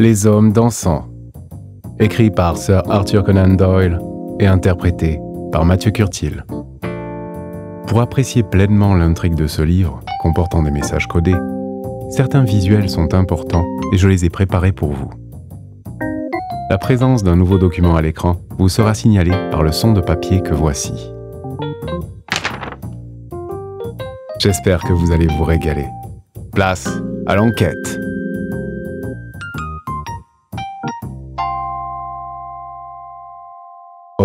Les hommes dansant, écrit par Sir Arthur Conan Doyle et interprété par Mathieu Curtil. Pour apprécier pleinement l'intrigue de ce livre, comportant des messages codés, certains visuels sont importants et je les ai préparés pour vous. La présence d'un nouveau document à l'écran vous sera signalée par le son de papier que voici. J'espère que vous allez vous régaler. Place à l'enquête.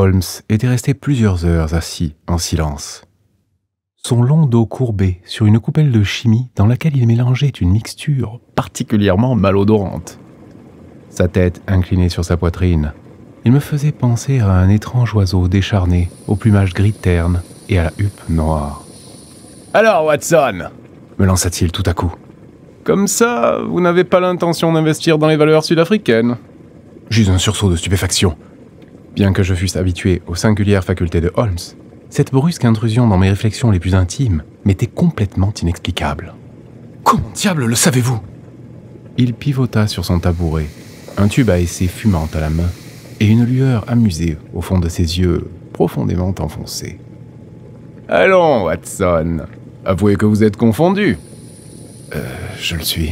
Holmes était resté plusieurs heures assis en silence. Son long dos courbé sur une coupelle de chimie dans laquelle il mélangeait une mixture particulièrement malodorante. Sa tête inclinée sur sa poitrine, il me faisait penser à un étrange oiseau décharné, au plumage gris terne et à la huppe noire. Alors, Watson me lança-t-il tout à coup. Comme ça, vous n'avez pas l'intention d'investir dans les valeurs sud-africaines J'eus un sursaut de stupéfaction. Bien que je fusse habitué aux singulières facultés de Holmes, cette brusque intrusion dans mes réflexions les plus intimes m'était complètement inexplicable. Comment diable le savez-vous Il pivota sur son tabouret, un tube à essai fumant à la main et une lueur amusée au fond de ses yeux profondément enfoncés. Allons, Watson, avouez que vous êtes confondu. Euh, je le suis.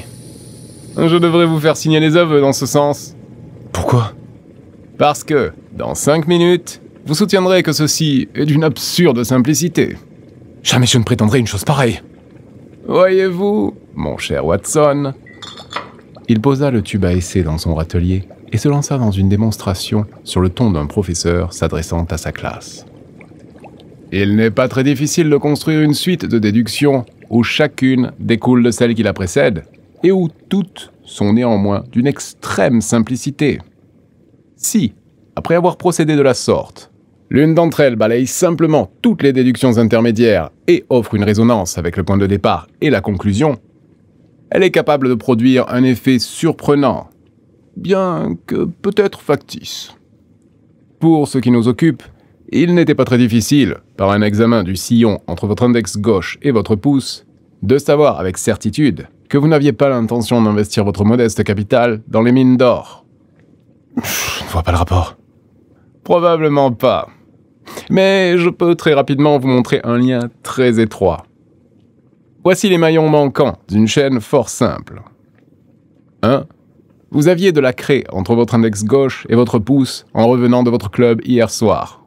Je devrais vous faire signer les aveux dans ce sens. Pourquoi Parce que dans cinq minutes, vous soutiendrez que ceci est d'une absurde simplicité. Jamais je ne prétendrai une chose pareille. Voyez-vous, mon cher Watson. Il posa le tube à essai dans son râtelier et se lança dans une démonstration sur le ton d'un professeur s'adressant à sa classe. Il n'est pas très difficile de construire une suite de déductions où chacune découle de celle qui la précède et où toutes sont néanmoins d'une extrême simplicité. Si après avoir procédé de la sorte. L'une d'entre elles balaye simplement toutes les déductions intermédiaires et offre une résonance avec le point de départ et la conclusion, elle est capable de produire un effet surprenant, bien que peut-être factice. Pour ce qui nous occupe, il n'était pas très difficile, par un examen du sillon entre votre index gauche et votre pouce, de savoir avec certitude que vous n'aviez pas l'intention d'investir votre modeste capital dans les mines d'or. Je ne vois pas le rapport. Probablement pas. Mais je peux très rapidement vous montrer un lien très étroit. Voici les maillons manquants d'une chaîne fort simple. 1. Vous aviez de la craie entre votre index gauche et votre pouce en revenant de votre club hier soir.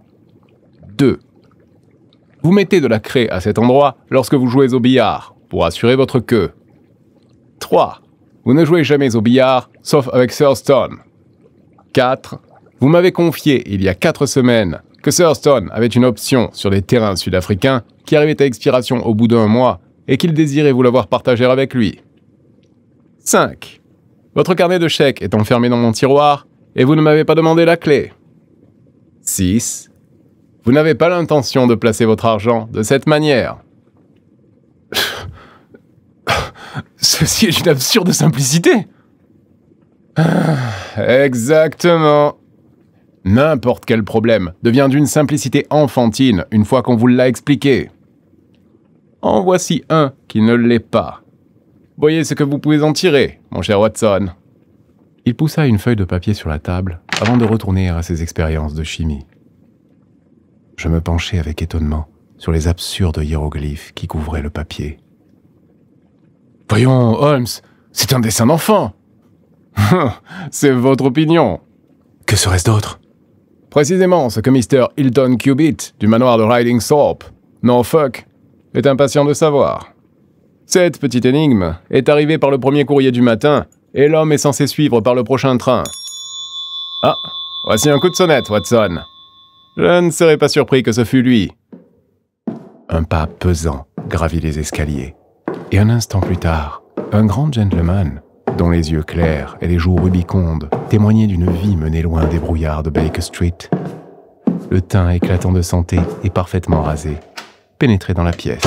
2. Vous mettez de la craie à cet endroit lorsque vous jouez au billard pour assurer votre queue. 3. Vous ne jouez jamais au billard sauf avec Thurston. 4. Vous m'avez confié il y a quatre semaines que Thurston avait une option sur les terrains sud-africains qui arrivait à expiration au bout d'un mois et qu'il désirait vous l'avoir partager avec lui. 5. Votre carnet de chèques est enfermé dans mon tiroir et vous ne m'avez pas demandé la clé. 6. Vous n'avez pas l'intention de placer votre argent de cette manière. Ceci est une absurde simplicité. Ah, exactement n'importe quel problème devient d'une simplicité enfantine une fois qu'on vous l'a expliqué. En voici un qui ne l'est pas. Voyez ce que vous pouvez en tirer, mon cher Watson. Il poussa une feuille de papier sur la table avant de retourner à ses expériences de chimie. Je me penchai avec étonnement sur les absurdes hiéroglyphes qui couvraient le papier. Voyons, Holmes, c'est un dessin d'enfant. c'est votre opinion. Que serait-ce d'autre Précisément ce que Mr. Hilton Cubitt, du manoir de Riding Thorpe, fuck, est impatient de savoir. Cette petite énigme est arrivée par le premier courrier du matin, et l'homme est censé suivre par le prochain train. Ah, voici un coup de sonnette, Watson. Je ne serais pas surpris que ce fût lui. Un pas pesant gravit les escaliers, et un instant plus tard, un grand gentleman, dont les yeux clairs et les joues rubicondes témoignaient d'une vie menée loin des brouillards de Baker Street. Le teint éclatant de santé et parfaitement rasé pénétrait dans la pièce.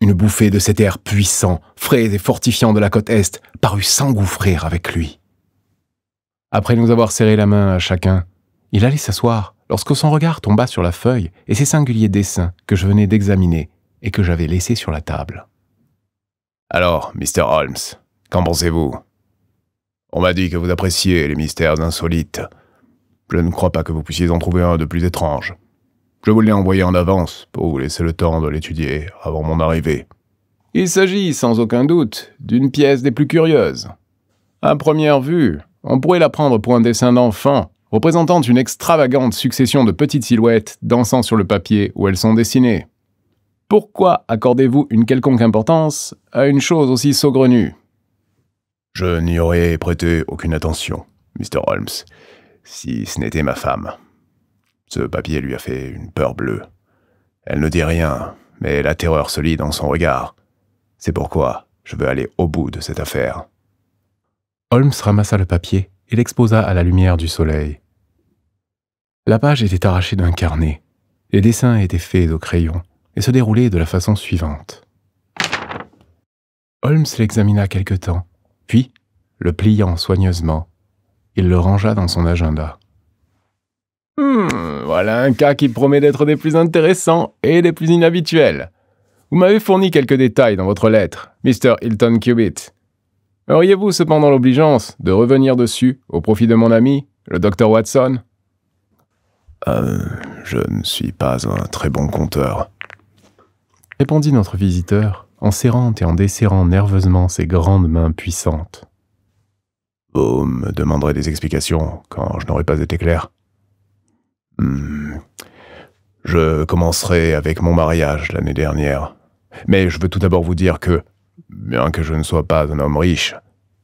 Une bouffée de cet air puissant, frais et fortifiant de la côte Est parut s'engouffrer avec lui. Après nous avoir serré la main à chacun, il allait s'asseoir lorsque son regard tomba sur la feuille et ses singuliers dessins que je venais d'examiner et que j'avais laissés sur la table. Alors, Mr. Holmes, Qu'en pensez-vous On m'a dit que vous appréciez les mystères insolites. Je ne crois pas que vous puissiez en trouver un de plus étrange. Je vous l'ai envoyé en avance pour vous laisser le temps de l'étudier avant mon arrivée. Il s'agit sans aucun doute d'une pièce des plus curieuses. À première vue, on pourrait la prendre pour un dessin d'enfant, représentant une extravagante succession de petites silhouettes dansant sur le papier où elles sont dessinées. Pourquoi accordez-vous une quelconque importance à une chose aussi saugrenue je n'y aurais prêté aucune attention, Mr. Holmes, si ce n'était ma femme. Ce papier lui a fait une peur bleue. Elle ne dit rien, mais la terreur se lit dans son regard. C'est pourquoi je veux aller au bout de cette affaire. Holmes ramassa le papier et l'exposa à la lumière du soleil. La page était arrachée d'un carnet. Les dessins étaient faits au crayon et se déroulaient de la façon suivante. Holmes l'examina quelque temps, puis, le pliant soigneusement, il le rangea dans son agenda. Hmm, voilà un cas qui promet d'être des plus intéressants et des plus inhabituels. Vous m'avez fourni quelques détails dans votre lettre, Mr. Hilton Cubitt. Auriez-vous cependant l'obligeance de revenir dessus au profit de mon ami, le docteur Watson euh, Je ne suis pas un très bon conteur, répondit notre visiteur en serrant et en desserrant nerveusement ses grandes mains puissantes. Vous me demanderez des explications quand je n'aurai pas été clair. Hmm. Je commencerai avec mon mariage l'année dernière. Mais je veux tout d'abord vous dire que, bien que je ne sois pas un homme riche,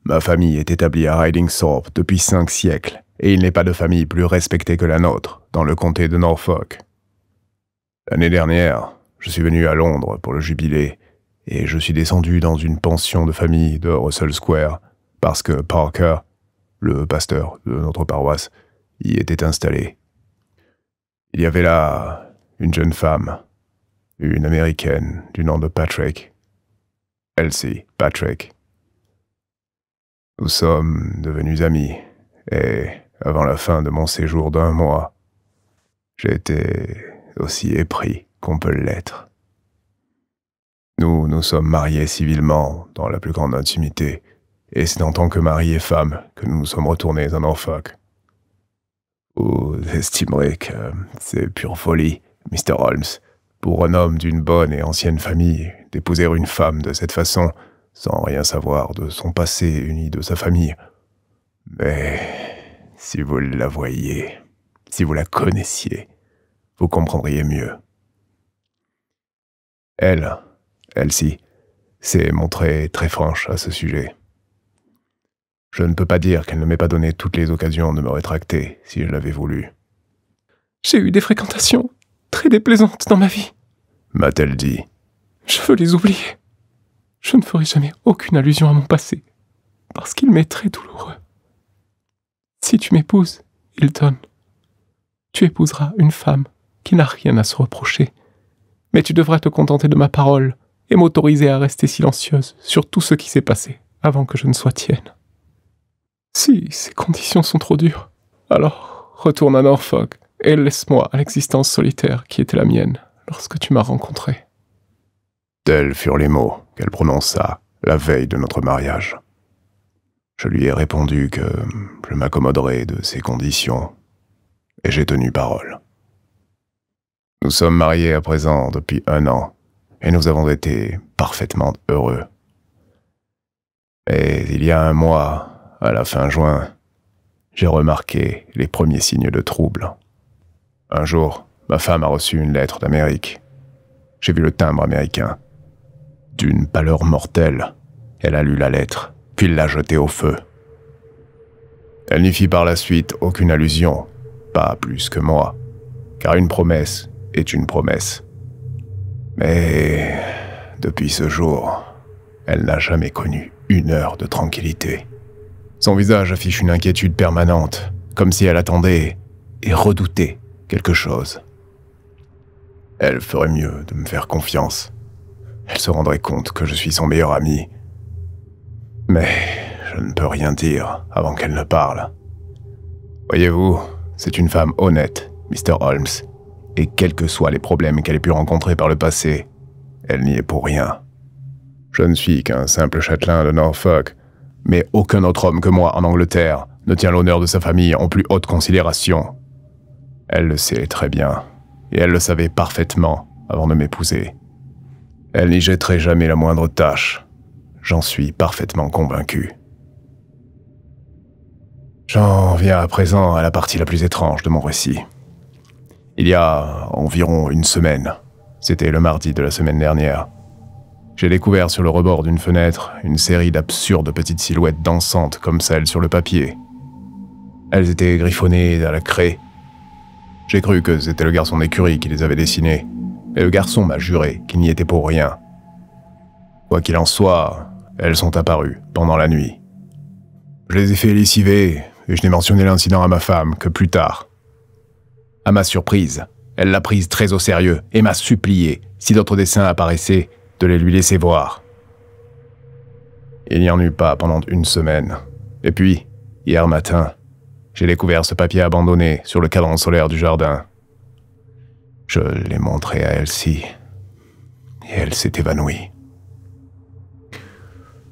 ma famille est établie à Hidingthorpe depuis cinq siècles, et il n'est pas de famille plus respectée que la nôtre dans le comté de Norfolk. L'année dernière, je suis venu à Londres pour le jubilé, et je suis descendu dans une pension de famille de Russell Square, parce que Parker, le pasteur de notre paroisse, y était installé. Il y avait là une jeune femme, une américaine du nom de Patrick. Elsie, Patrick. Nous sommes devenus amis, et avant la fin de mon séjour d'un mois, j'ai été aussi épris qu'on peut l'être. Nous nous sommes mariés civilement, dans la plus grande intimité, et c'est en tant que mari et femme que nous nous sommes retournés en Norfolk. Vous estimerez que c'est pure folie, Mr. Holmes, pour un homme d'une bonne et ancienne famille, d'épouser une femme de cette façon, sans rien savoir de son passé ni de sa famille. Mais si vous la voyiez, si vous la connaissiez, vous comprendriez mieux. Elle, Elsie s'est montrée très franche à ce sujet. Je ne peux pas dire qu'elle ne m'ait pas donné toutes les occasions de me rétracter si je l'avais voulu. J'ai eu des fréquentations très déplaisantes dans ma vie, m'a-t-elle dit. Je veux les oublier. Je ne ferai jamais aucune allusion à mon passé, parce qu'il m'est très douloureux. Si tu m'épouses, Hilton, tu épouseras une femme qui n'a rien à se reprocher, mais tu devras te contenter de ma parole et m'autoriser à rester silencieuse sur tout ce qui s'est passé avant que je ne sois tienne. Si ces conditions sont trop dures, alors retourne à Norfolk et laisse-moi à l'existence solitaire qui était la mienne lorsque tu m'as rencontré. » Tels furent les mots qu'elle prononça la veille de notre mariage. Je lui ai répondu que je m'accommoderais de ces conditions, et j'ai tenu parole. Nous sommes mariés à présent depuis un an, et nous avons été parfaitement heureux. Et il y a un mois, à la fin juin, j'ai remarqué les premiers signes de trouble. Un jour, ma femme a reçu une lettre d'Amérique. J'ai vu le timbre américain. D'une pâleur mortelle, elle a lu la lettre, puis l'a jetée au feu. Elle n'y fit par la suite aucune allusion, pas plus que moi, car une promesse est une promesse. Et depuis ce jour, elle n'a jamais connu une heure de tranquillité. Son visage affiche une inquiétude permanente, comme si elle attendait et redoutait quelque chose. Elle ferait mieux de me faire confiance. Elle se rendrait compte que je suis son meilleur ami. Mais je ne peux rien dire avant qu'elle ne parle. Voyez-vous, c'est une femme honnête, Mr. Holmes et quels que soient les problèmes qu'elle ait pu rencontrer par le passé, elle n'y est pour rien. Je ne suis qu'un simple châtelain de Norfolk, mais aucun autre homme que moi en Angleterre ne tient l'honneur de sa famille en plus haute considération. Elle le sait très bien, et elle le savait parfaitement avant de m'épouser. Elle n'y jetterait jamais la moindre tâche. J'en suis parfaitement convaincu. J'en viens à présent à la partie la plus étrange de mon récit. Il y a environ une semaine. C'était le mardi de la semaine dernière. J'ai découvert sur le rebord d'une fenêtre une série d'absurdes petites silhouettes dansantes comme celles sur le papier. Elles étaient griffonnées à la craie. J'ai cru que c'était le garçon d'écurie qui les avait dessinées, mais le garçon m'a juré qu'il n'y était pour rien. Quoi qu'il en soit, elles sont apparues pendant la nuit. Je les ai fait lessiver et je n'ai mentionné l'incident à ma femme que plus tard. À ma surprise, elle l'a prise très au sérieux et m'a supplié, si d'autres dessins apparaissaient, de les lui laisser voir. Il n'y en eut pas pendant une semaine. Et puis, hier matin, j'ai découvert ce papier abandonné sur le cadran solaire du jardin. Je l'ai montré à Elsie, et elle s'est évanouie.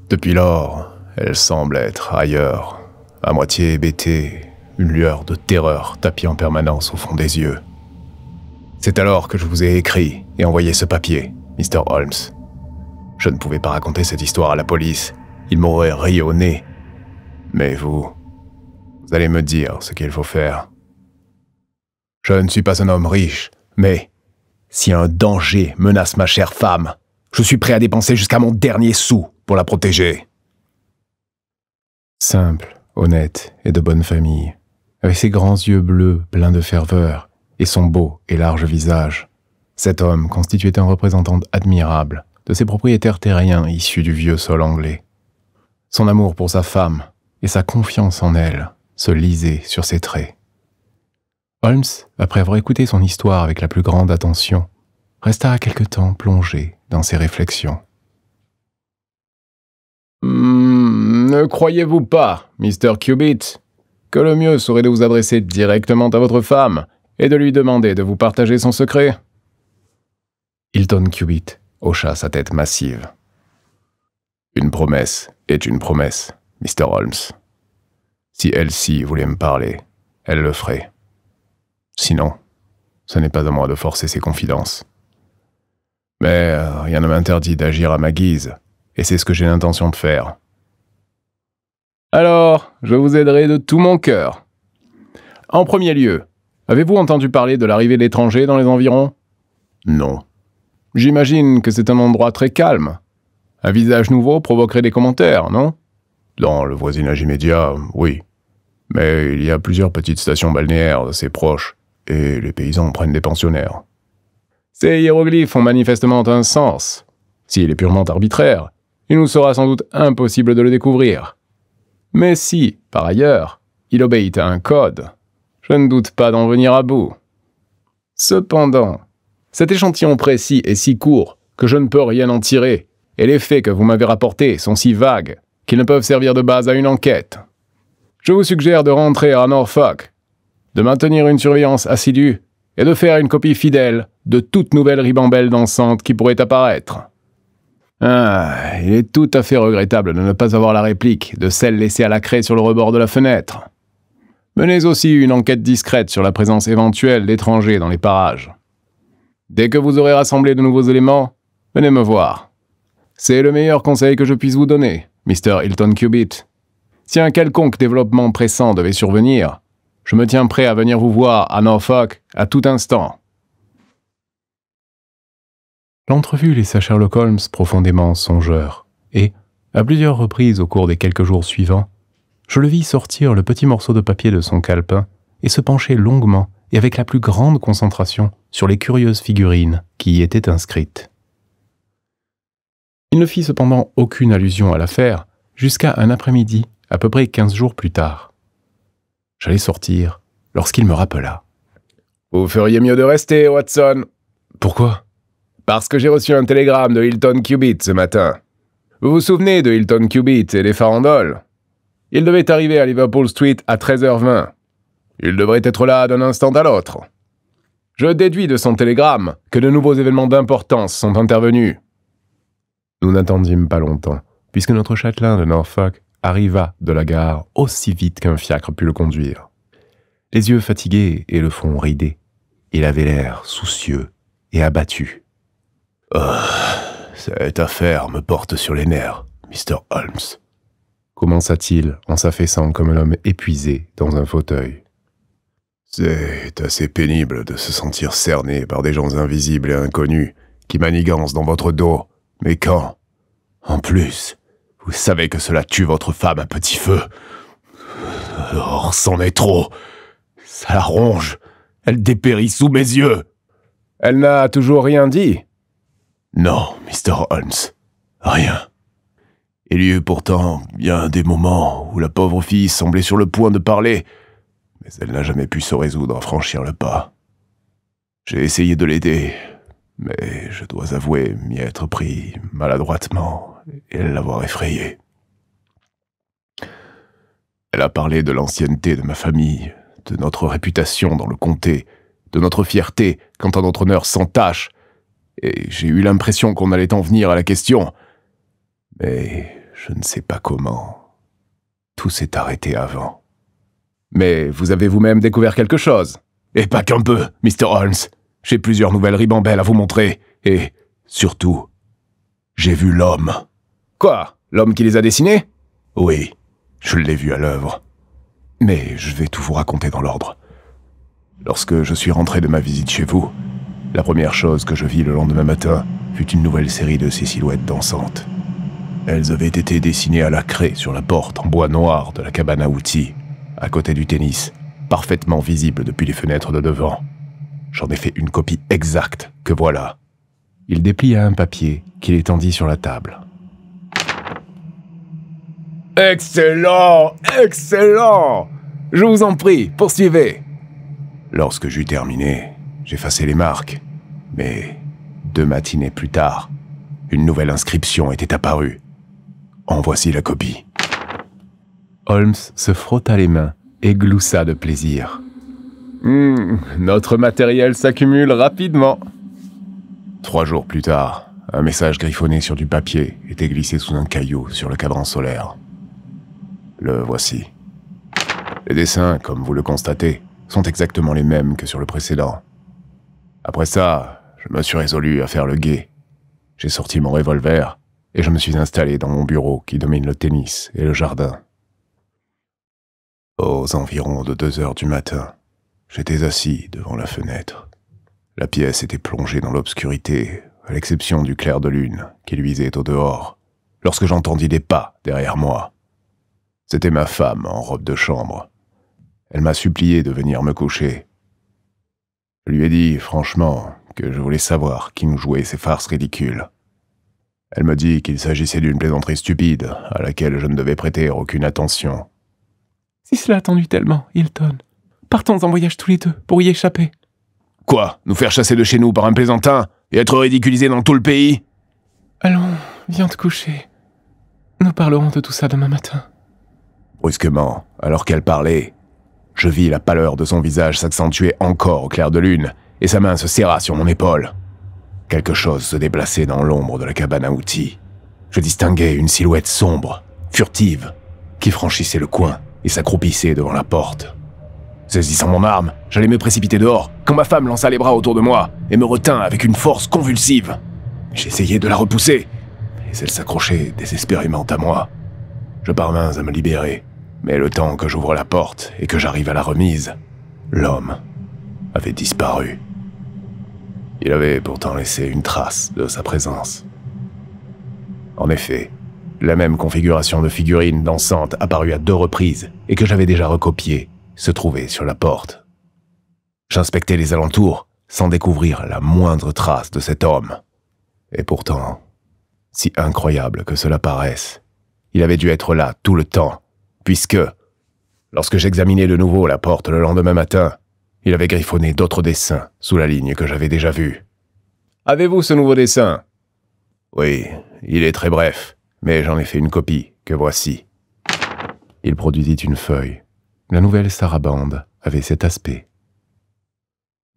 Depuis lors, elle semble être ailleurs, à moitié hébétée, une lueur de terreur tapit en permanence au fond des yeux. C'est alors que je vous ai écrit et envoyé ce papier, Mr. Holmes. Je ne pouvais pas raconter cette histoire à la police, Il m'aurait rayonné. Mais vous, vous allez me dire ce qu'il faut faire. Je ne suis pas un homme riche, mais si un danger menace ma chère femme, je suis prêt à dépenser jusqu'à mon dernier sou pour la protéger. Simple, honnête et de bonne famille, avec ses grands yeux bleus pleins de ferveur et son beau et large visage. Cet homme constituait un représentant admirable de ses propriétaires terriens issus du vieux sol anglais. Son amour pour sa femme et sa confiance en elle se lisaient sur ses traits. Holmes, après avoir écouté son histoire avec la plus grande attention, resta à quelque temps plongé dans ses réflexions. Hmm, ne croyez-vous pas, Mr. Cubitt, que le mieux serait de vous adresser directement à votre femme et de lui demander de vous partager son secret. Hilton Cubitt hocha sa tête massive. Une promesse est une promesse, Mr. Holmes. Si elle-ci voulait me parler, elle le ferait. Sinon, ce n'est pas à moi de forcer ses confidences. Mais euh, rien ne m'interdit d'agir à ma guise, et c'est ce que j'ai l'intention de faire. Alors, je vous aiderai de tout mon cœur. En premier lieu, avez-vous entendu parler de l'arrivée d'étrangers dans les environs Non. J'imagine que c'est un endroit très calme. Un visage nouveau provoquerait des commentaires, non Dans le voisinage immédiat, oui. Mais il y a plusieurs petites stations balnéaires assez proches, et les paysans prennent des pensionnaires. Ces hiéroglyphes ont manifestement un sens. S'il est purement arbitraire, il nous sera sans doute impossible de le découvrir. Mais si, par ailleurs, il obéit à un code, je ne doute pas d'en venir à bout. Cependant, cet échantillon précis est si court que je ne peux rien en tirer, et les faits que vous m'avez rapportés sont si vagues qu'ils ne peuvent servir de base à une enquête. Je vous suggère de rentrer à Norfolk, de maintenir une surveillance assidue et de faire une copie fidèle de toute nouvelle ribambelle dansante qui pourrait apparaître. Ah, il est tout à fait regrettable de ne pas avoir la réplique de celle laissée à la craie sur le rebord de la fenêtre. Menez aussi une enquête discrète sur la présence éventuelle d'étrangers dans les parages. Dès que vous aurez rassemblé de nouveaux éléments, venez me voir. C'est le meilleur conseil que je puisse vous donner, Mr. Hilton Cubitt. Si un quelconque développement pressant devait survenir, je me tiens prêt à venir vous voir à Norfolk à tout instant l'entrevue laissa Sherlock Holmes profondément songeur, et, à plusieurs reprises au cours des quelques jours suivants, je le vis sortir le petit morceau de papier de son calepin et se pencher longuement et avec la plus grande concentration sur les curieuses figurines qui y étaient inscrites. Il ne fit cependant aucune allusion à l'affaire jusqu'à un après-midi, à peu près quinze jours plus tard. J'allais sortir lorsqu'il me rappela. Vous feriez mieux de rester, Watson. Pourquoi parce que j'ai reçu un télégramme de Hilton Cubitt ce matin. Vous vous souvenez de Hilton Cubitt et des farandoles Il devait arriver à Liverpool Street à 13h20. Il devrait être là d'un instant à l'autre. Je déduis de son télégramme que de nouveaux événements d'importance sont intervenus. Nous n'attendîmes pas longtemps, puisque notre châtelain de Norfolk arriva de la gare aussi vite qu'un fiacre put le conduire. Les yeux fatigués et le front ridé, il avait l'air soucieux et abattu. Ah, cette affaire me porte sur les nerfs, Mr. Holmes. Commença-t-il en s'affaissant comme un homme épuisé dans un fauteuil. C'est assez pénible de se sentir cerné par des gens invisibles et inconnus qui manigancent dans votre dos. Mais quand En plus, vous savez que cela tue votre femme à petit feu. Or, c'en est trop. Ça la ronge. Elle dépérit sous mes yeux. Elle n'a toujours rien dit, non, Mr. Holmes, rien. Il y eut pourtant bien des moments où la pauvre fille semblait sur le point de parler, mais elle n'a jamais pu se résoudre à franchir le pas. J'ai essayé de l'aider, mais je dois avouer m'y être pris maladroitement et l'avoir effrayée. Elle a parlé de l'ancienneté de ma famille, de notre réputation dans le comté, de notre fierté quand un notre honneur sans et j'ai eu l'impression qu'on allait en venir à la question. Mais je ne sais pas comment. Tout s'est arrêté avant. Mais vous avez vous-même découvert quelque chose. Et pas qu'un peu, Mr. Holmes. J'ai plusieurs nouvelles ribambelles à vous montrer. Et, surtout, j'ai vu l'homme. Quoi L'homme qui les a dessinés Oui, je l'ai vu à l'œuvre. Mais je vais tout vous raconter dans l'ordre. Lorsque je suis rentré de ma visite chez vous, la première chose que je vis le lendemain matin fut une nouvelle série de ces silhouettes dansantes. Elles avaient été dessinées à la craie sur la porte en bois noir de la cabane à outils, à côté du tennis, parfaitement visible depuis les fenêtres de devant. J'en ai fait une copie exacte, que voilà. Il déplia un papier qu'il étendit sur la table. Excellent Excellent Je vous en prie, poursuivez Lorsque j'eus terminé, j'effaçais les marques. Mais deux matinées plus tard, une nouvelle inscription était apparue. En voici la copie. Holmes se frotta les mains et gloussa de plaisir. Hmm, notre matériel s'accumule rapidement. Trois jours plus tard, un message griffonné sur du papier était glissé sous un caillou sur le cadran solaire. Le voici. Les dessins, comme vous le constatez, sont exactement les mêmes que sur le précédent. Après ça, je me suis résolu à faire le guet. J'ai sorti mon revolver et je me suis installé dans mon bureau qui domine le tennis et le jardin. Aux environs de deux heures du matin, j'étais assis devant la fenêtre. La pièce était plongée dans l'obscurité, à l'exception du clair de lune qui luisait au dehors, lorsque j'entendis des pas derrière moi. C'était ma femme en robe de chambre. Elle m'a supplié de venir me coucher lui ai dit, franchement, que je voulais savoir qui nous jouait ces farces ridicules. Elle me dit qu'il s'agissait d'une plaisanterie stupide, à laquelle je ne devais prêter aucune attention. Si cela tendu tellement, Hilton, partons en voyage tous les deux pour y échapper. Quoi Nous faire chasser de chez nous par un plaisantin et être ridiculisés dans tout le pays Allons, viens te coucher. Nous parlerons de tout ça demain matin. Brusquement, alors qu'elle parlait, je vis la pâleur de son visage s'accentuer encore au clair de lune, et sa main se serra sur mon épaule. Quelque chose se déplaçait dans l'ombre de la cabane à outils. Je distinguais une silhouette sombre, furtive, qui franchissait le coin et s'accroupissait devant la porte. Saisissant mon arme, j'allais me précipiter dehors quand ma femme lança les bras autour de moi et me retint avec une force convulsive. J'essayais de la repousser, mais elle s'accrochait désespérément à moi. Je parvins à me libérer mais le temps que j'ouvre la porte et que j'arrive à la remise, l'homme avait disparu. Il avait pourtant laissé une trace de sa présence. En effet, la même configuration de figurine dansante apparue à deux reprises et que j'avais déjà recopiée se trouvait sur la porte. J'inspectais les alentours sans découvrir la moindre trace de cet homme. Et pourtant, si incroyable que cela paraisse, il avait dû être là tout le temps puisque, lorsque j'examinais de nouveau la porte le lendemain matin, il avait griffonné d'autres dessins sous la ligne que j'avais déjà vue. Avez-vous ce nouveau dessin Oui, il est très bref, mais j'en ai fait une copie, que voici. Il produisit une feuille. La nouvelle sarabande avait cet aspect.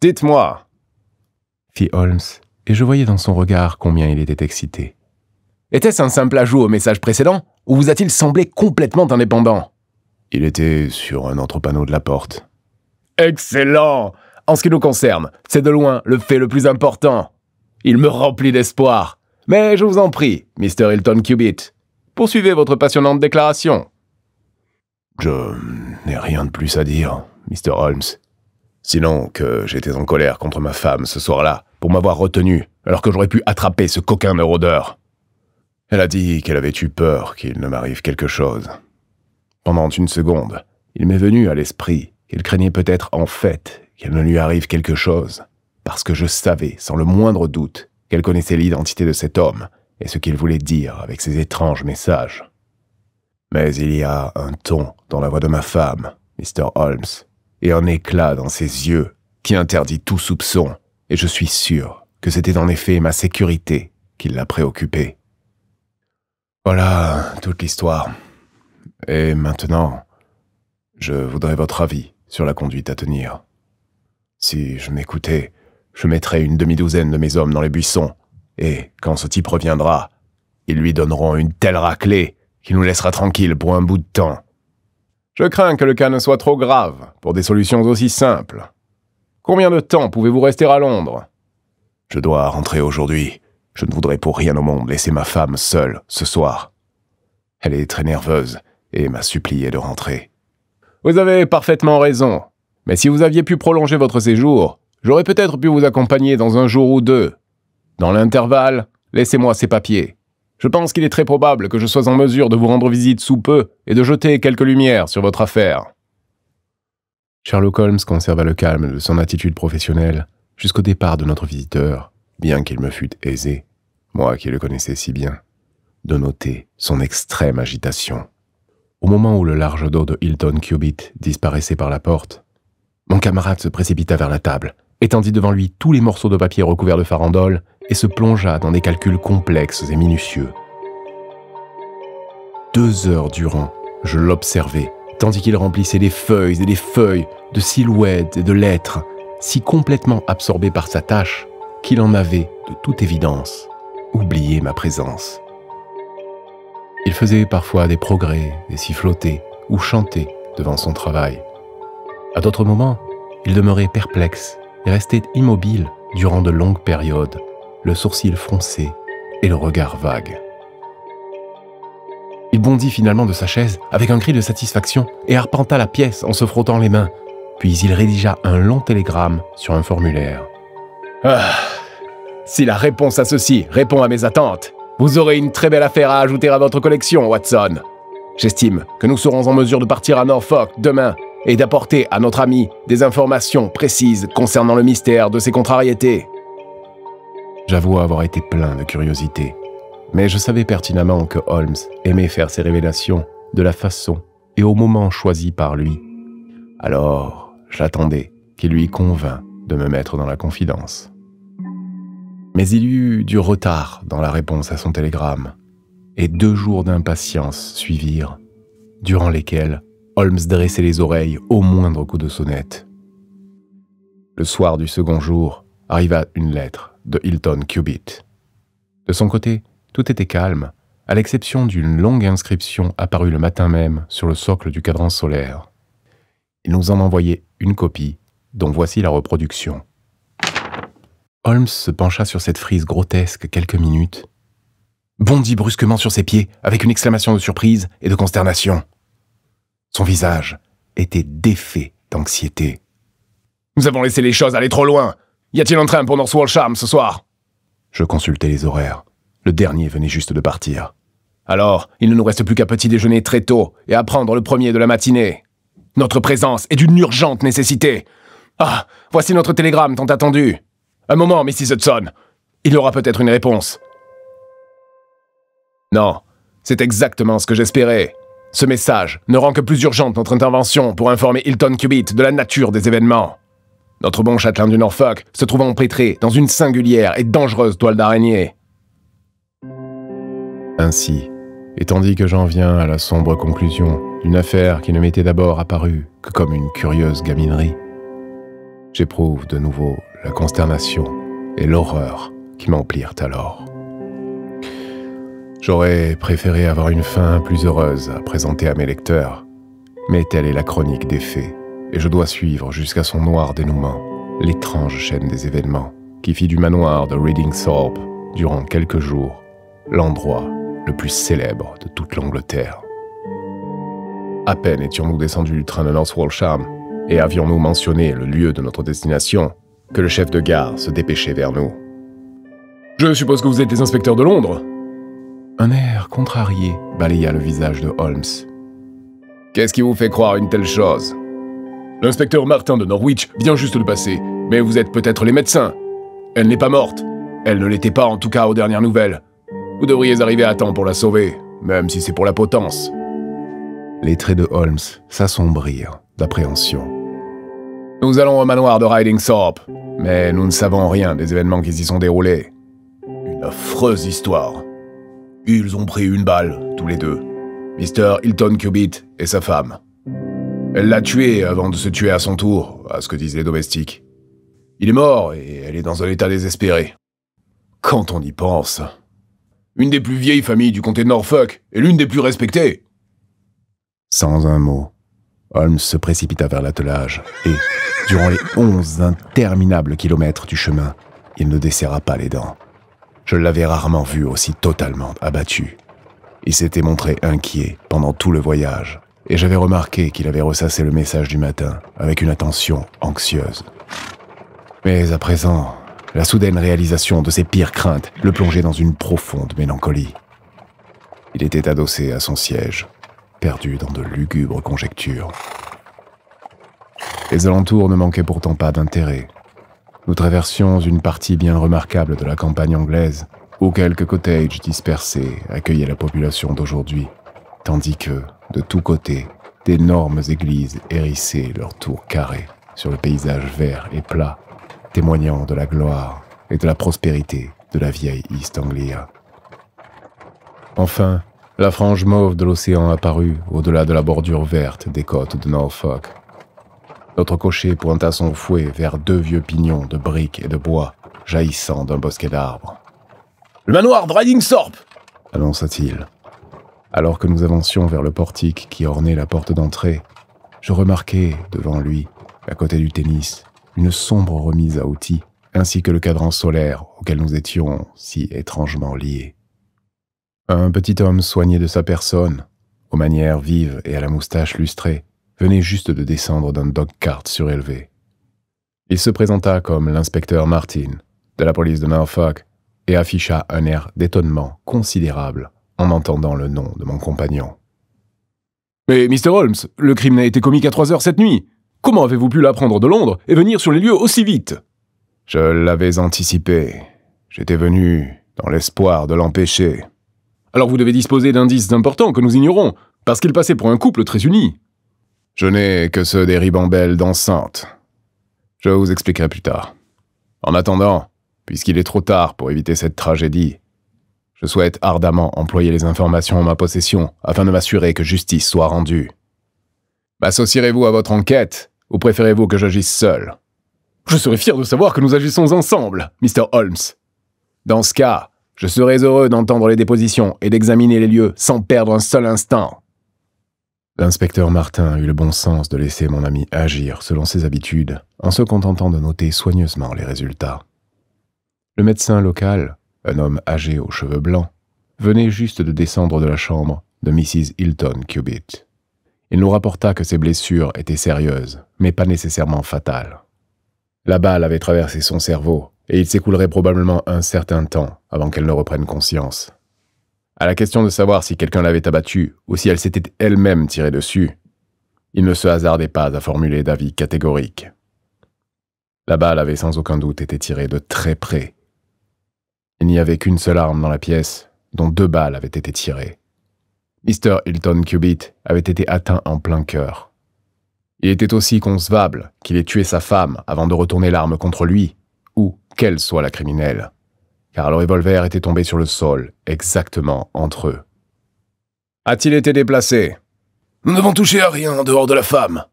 Dites-moi fit Holmes, et je voyais dans son regard combien il était excité. Était-ce un simple ajout au message précédent ou vous a-t-il semblé complètement indépendant Il était sur un entrepanneau de la porte. Excellent En ce qui nous concerne, c'est de loin le fait le plus important. Il me remplit d'espoir. Mais je vous en prie, Mr. Hilton Cubitt, poursuivez votre passionnante déclaration. Je n'ai rien de plus à dire, Mr. Holmes. Sinon que j'étais en colère contre ma femme ce soir-là pour m'avoir retenu alors que j'aurais pu attraper ce coquin rôdeur. Elle a dit qu'elle avait eu peur qu'il ne m'arrive quelque chose. Pendant une seconde, il m'est venu à l'esprit qu'elle craignait peut-être en fait qu'il ne lui arrive quelque chose, parce que je savais, sans le moindre doute, qu'elle connaissait l'identité de cet homme et ce qu'il voulait dire avec ses étranges messages. Mais il y a un ton dans la voix de ma femme, Mr. Holmes, et un éclat dans ses yeux qui interdit tout soupçon, et je suis sûr que c'était en effet ma sécurité qui l'a préoccupée. Voilà toute l'histoire. Et maintenant, je voudrais votre avis sur la conduite à tenir. Si je m'écoutais, je mettrais une demi-douzaine de mes hommes dans les buissons, et quand ce type reviendra, ils lui donneront une telle raclée qu'il nous laissera tranquille pour un bout de temps. Je crains que le cas ne soit trop grave pour des solutions aussi simples. Combien de temps pouvez-vous rester à Londres Je dois rentrer aujourd'hui. Je ne voudrais pour rien au monde laisser ma femme seule ce soir. Elle est très nerveuse et m'a supplié de rentrer. Vous avez parfaitement raison. Mais si vous aviez pu prolonger votre séjour, j'aurais peut-être pu vous accompagner dans un jour ou deux. Dans l'intervalle, laissez-moi ces papiers. Je pense qu'il est très probable que je sois en mesure de vous rendre visite sous peu et de jeter quelques lumières sur votre affaire. Sherlock Holmes conserva le calme de son attitude professionnelle jusqu'au départ de notre visiteur, bien qu'il me fût aisé, moi qui le connaissais si bien, de noter son extrême agitation. Au moment où le large dos de Hilton Cubitt disparaissait par la porte, mon camarade se précipita vers la table, étendit devant lui tous les morceaux de papier recouverts de farandole et se plongea dans des calculs complexes et minutieux. Deux heures durant, je l'observais, tandis qu'il remplissait les feuilles et les feuilles, de silhouettes et de lettres, si complètement absorbé par sa tâche qu'il en avait, de toute évidence, oublié ma présence. Il faisait parfois des progrès et sifflotait ou chantait devant son travail. À d'autres moments, il demeurait perplexe et restait immobile durant de longues périodes, le sourcil froncé et le regard vague. Il bondit finalement de sa chaise avec un cri de satisfaction et arpenta la pièce en se frottant les mains. Puis il rédigea un long télégramme sur un formulaire. Ah. Si la réponse à ceci répond à mes attentes, vous aurez une très belle affaire à ajouter à votre collection, Watson. J'estime que nous serons en mesure de partir à Norfolk demain et d'apporter à notre ami des informations précises concernant le mystère de ses contrariétés. J'avoue avoir été plein de curiosité, mais je savais pertinemment que Holmes aimait faire ses révélations de la façon et au moment choisi par lui. Alors, j'attendais qu'il lui convainc de me mettre dans la confidence. Mais il y eut du retard dans la réponse à son télégramme, et deux jours d'impatience suivirent, durant lesquels Holmes dressait les oreilles au moindre coup de sonnette. Le soir du second jour arriva une lettre de Hilton Cubitt. De son côté, tout était calme, à l'exception d'une longue inscription apparue le matin même sur le socle du cadran solaire. Il nous en envoyait une copie, dont voici la reproduction. Holmes se pencha sur cette frise grotesque quelques minutes, bondit brusquement sur ses pieds avec une exclamation de surprise et de consternation. Son visage était défait d'anxiété. Nous avons laissé les choses aller trop loin. Y a-t-il un train pour North Walsham ce soir Je consultai les horaires. Le dernier venait juste de partir. Alors, il ne nous reste plus qu'à petit déjeuner très tôt et à prendre le premier de la matinée. Notre présence est d'une urgente nécessité. Ah, voici notre télégramme tant attendu. Un moment, Mrs. Hudson. Il aura peut-être une réponse. Non, c'est exactement ce que j'espérais. Ce message ne rend que plus urgente notre intervention pour informer Hilton Cubitt de la nature des événements. Notre bon châtelain du Norfolk se trouve empêtré dans une singulière et dangereuse toile d'araignée. Ainsi, et tandis que j'en viens à la sombre conclusion d'une affaire qui ne m'était d'abord apparue que comme une curieuse gaminerie, j'éprouve de nouveau la consternation et l'horreur qui m'emplirent alors. J'aurais préféré avoir une fin plus heureuse à présenter à mes lecteurs, mais telle est la chronique des faits, et je dois suivre jusqu'à son noir dénouement l'étrange chaîne des événements qui fit du manoir de Reading Thorpe, durant quelques jours, l'endroit le plus célèbre de toute l'Angleterre. À peine étions-nous descendus du train de North Walsham et avions-nous mentionné le lieu de notre destination que le chef de gare se dépêchait vers nous. Je suppose que vous êtes les inspecteurs de Londres Un air contrarié balaya le visage de Holmes. Qu'est-ce qui vous fait croire une telle chose L'inspecteur Martin de Norwich vient juste de passer, mais vous êtes peut-être les médecins. Elle n'est pas morte. Elle ne l'était pas en tout cas aux dernières nouvelles. Vous devriez arriver à temps pour la sauver, même si c'est pour la potence. Les traits de Holmes s'assombrirent d'appréhension. Nous allons au manoir de Ridingthorpe. » Mais nous ne savons rien des événements qui s'y sont déroulés. Une affreuse histoire. Ils ont pris une balle, tous les deux. Mr. Hilton Cubitt et sa femme. Elle l'a tué avant de se tuer à son tour, à ce que disent les domestiques. Il est mort et elle est dans un état désespéré. Quand on y pense. Une des plus vieilles familles du comté de Norfolk et l'une des plus respectées. Sans un mot, Holmes se précipita vers l'attelage et, Durant les onze interminables kilomètres du chemin, il ne desserra pas les dents. Je l'avais rarement vu aussi totalement abattu. Il s'était montré inquiet pendant tout le voyage, et j'avais remarqué qu'il avait ressassé le message du matin avec une attention anxieuse. Mais à présent, la soudaine réalisation de ses pires craintes le plongeait dans une profonde mélancolie. Il était adossé à son siège, perdu dans de lugubres conjectures. Les alentours ne manquaient pourtant pas d'intérêt. Nous traversions une partie bien remarquable de la campagne anglaise, où quelques cottages dispersés accueillaient la population d'aujourd'hui, tandis que, de tous côtés, d'énormes églises hérissaient leurs tours carrées sur le paysage vert et plat, témoignant de la gloire et de la prospérité de la vieille East Anglia. Enfin, la frange mauve de l'océan apparut au-delà de la bordure verte des côtes de Norfolk, notre cocher pointa son fouet vers deux vieux pignons de briques et de bois jaillissant d'un bosquet d'arbres. Le manoir Driding Sorp annonça-t-il. Alors que nous avancions vers le portique qui ornait la porte d'entrée, je remarquai devant lui, à côté du tennis, une sombre remise à outils, ainsi que le cadran solaire auquel nous étions si étrangement liés. Un petit homme soigné de sa personne, aux manières vives et à la moustache lustrée, venait juste de descendre d'un dog-cart surélevé. Il se présenta comme l'inspecteur Martin de la police de Norfolk et afficha un air d'étonnement considérable en entendant le nom de mon compagnon. Mais Mr. Holmes, le crime n'a été commis qu'à trois heures cette nuit. Comment avez-vous pu l'apprendre de Londres et venir sur les lieux aussi vite Je l'avais anticipé. J'étais venu dans l'espoir de l'empêcher. Alors vous devez disposer d'indices importants que nous ignorons, parce qu'il passait pour un couple très uni. Je n'ai que ceux des ribambelles d'enceinte. Je vous expliquerai plus tard. En attendant, puisqu'il est trop tard pour éviter cette tragédie, je souhaite ardemment employer les informations en ma possession afin de m'assurer que justice soit rendue. M'associerez-vous à votre enquête ou préférez-vous que j'agisse seul Je serais fier de savoir que nous agissons ensemble, Mr. Holmes. Dans ce cas, je serais heureux d'entendre les dépositions et d'examiner les lieux sans perdre un seul instant. L'inspecteur Martin eut le bon sens de laisser mon ami agir selon ses habitudes, en se contentant de noter soigneusement les résultats. Le médecin local, un homme âgé aux cheveux blancs, venait juste de descendre de la chambre de Mrs. Hilton Cubitt. Il nous rapporta que ses blessures étaient sérieuses, mais pas nécessairement fatales. La balle avait traversé son cerveau, et il s'écoulerait probablement un certain temps avant qu'elle ne reprenne conscience. À la question de savoir si quelqu'un l'avait abattue ou si elle s'était elle-même tirée dessus, il ne se hasardait pas à formuler d'avis catégorique. La balle avait sans aucun doute été tirée de très près. Il n'y avait qu'une seule arme dans la pièce, dont deux balles avaient été tirées. Mr. Hilton Cubitt avait été atteint en plein cœur. Il était aussi concevable qu'il ait tué sa femme avant de retourner l'arme contre lui, ou qu'elle soit la criminelle car le revolver était tombé sur le sol, exactement entre eux. A-t-il été déplacé Nous n'avons touché à rien en dehors de la femme.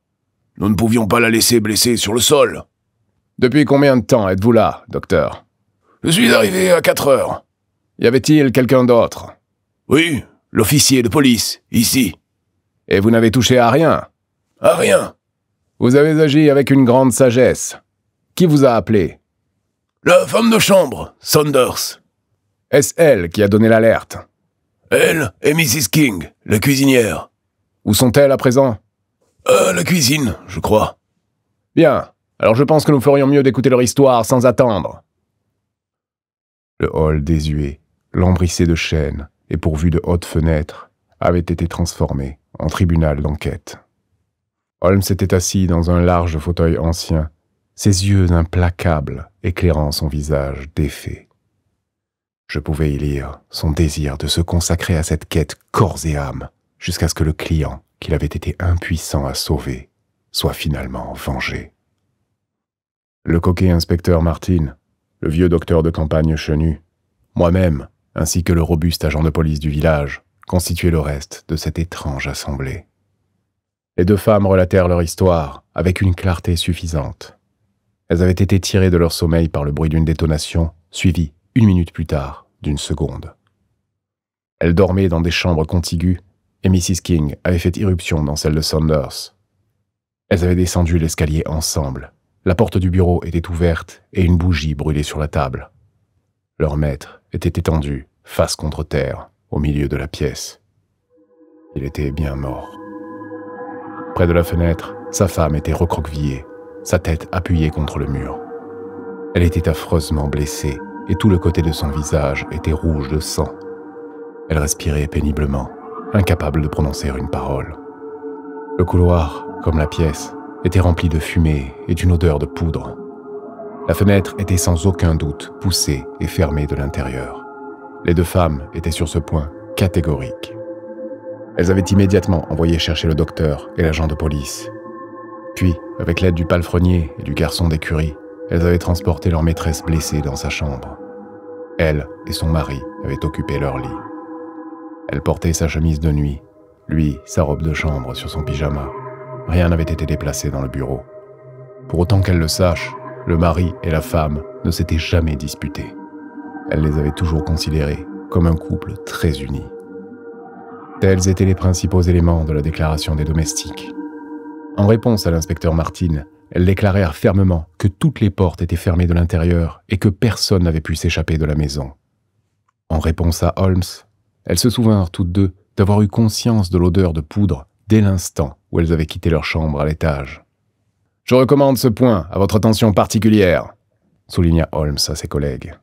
Nous ne pouvions pas la laisser blessée sur le sol. Depuis combien de temps êtes-vous là, docteur Je suis arrivé à 4 heures. Y avait-il quelqu'un d'autre Oui, l'officier de police, ici. Et vous n'avez touché à rien À rien. Vous avez agi avec une grande sagesse. Qui vous a appelé la femme de chambre, Saunders. Est-ce elle qui a donné l'alerte Elle et Mrs. King, la cuisinière. Où sont-elles à présent À euh, la cuisine, je crois. Bien, alors je pense que nous ferions mieux d'écouter leur histoire sans attendre. Le hall désuet, lambrissé de chaînes et pourvu de hautes fenêtres, avait été transformé en tribunal d'enquête. Holmes s'était assis dans un large fauteuil ancien ses yeux implacables éclairant son visage défait. Je pouvais y lire son désir de se consacrer à cette quête corps et âme jusqu'à ce que le client qu'il avait été impuissant à sauver soit finalement vengé. Le coquet inspecteur Martin, le vieux docteur de campagne chenu, moi-même, ainsi que le robuste agent de police du village, constituaient le reste de cette étrange assemblée. Les deux femmes relatèrent leur histoire avec une clarté suffisante elles avaient été tirées de leur sommeil par le bruit d'une détonation, suivie, une minute plus tard, d'une seconde. Elles dormaient dans des chambres contiguës, et Mrs. King avait fait irruption dans celle de Saunders. Elles avaient descendu l'escalier ensemble. La porte du bureau était ouverte et une bougie brûlait sur la table. Leur maître était étendu, face contre terre, au milieu de la pièce. Il était bien mort. Près de la fenêtre, sa femme était recroquevillée, sa tête appuyée contre le mur. Elle était affreusement blessée et tout le côté de son visage était rouge de sang. Elle respirait péniblement, incapable de prononcer une parole. Le couloir, comme la pièce, était rempli de fumée et d'une odeur de poudre. La fenêtre était sans aucun doute poussée et fermée de l'intérieur. Les deux femmes étaient sur ce point catégoriques. Elles avaient immédiatement envoyé chercher le docteur et l'agent de police, puis, avec l'aide du palefrenier et du garçon d'écurie, elles avaient transporté leur maîtresse blessée dans sa chambre. Elle et son mari avaient occupé leur lit. Elle portait sa chemise de nuit, lui sa robe de chambre sur son pyjama. Rien n'avait été déplacé dans le bureau. Pour autant qu'elle le sache, le mari et la femme ne s'étaient jamais disputés. Elle les avait toujours considérés comme un couple très uni. Tels étaient les principaux éléments de la déclaration des domestiques. En réponse à l'inspecteur Martin, elles déclarèrent fermement que toutes les portes étaient fermées de l'intérieur et que personne n'avait pu s'échapper de la maison. En réponse à Holmes, elles se souvinrent toutes deux d'avoir eu conscience de l'odeur de poudre dès l'instant où elles avaient quitté leur chambre à l'étage. Je recommande ce point à votre attention particulière, souligna Holmes à ses collègues.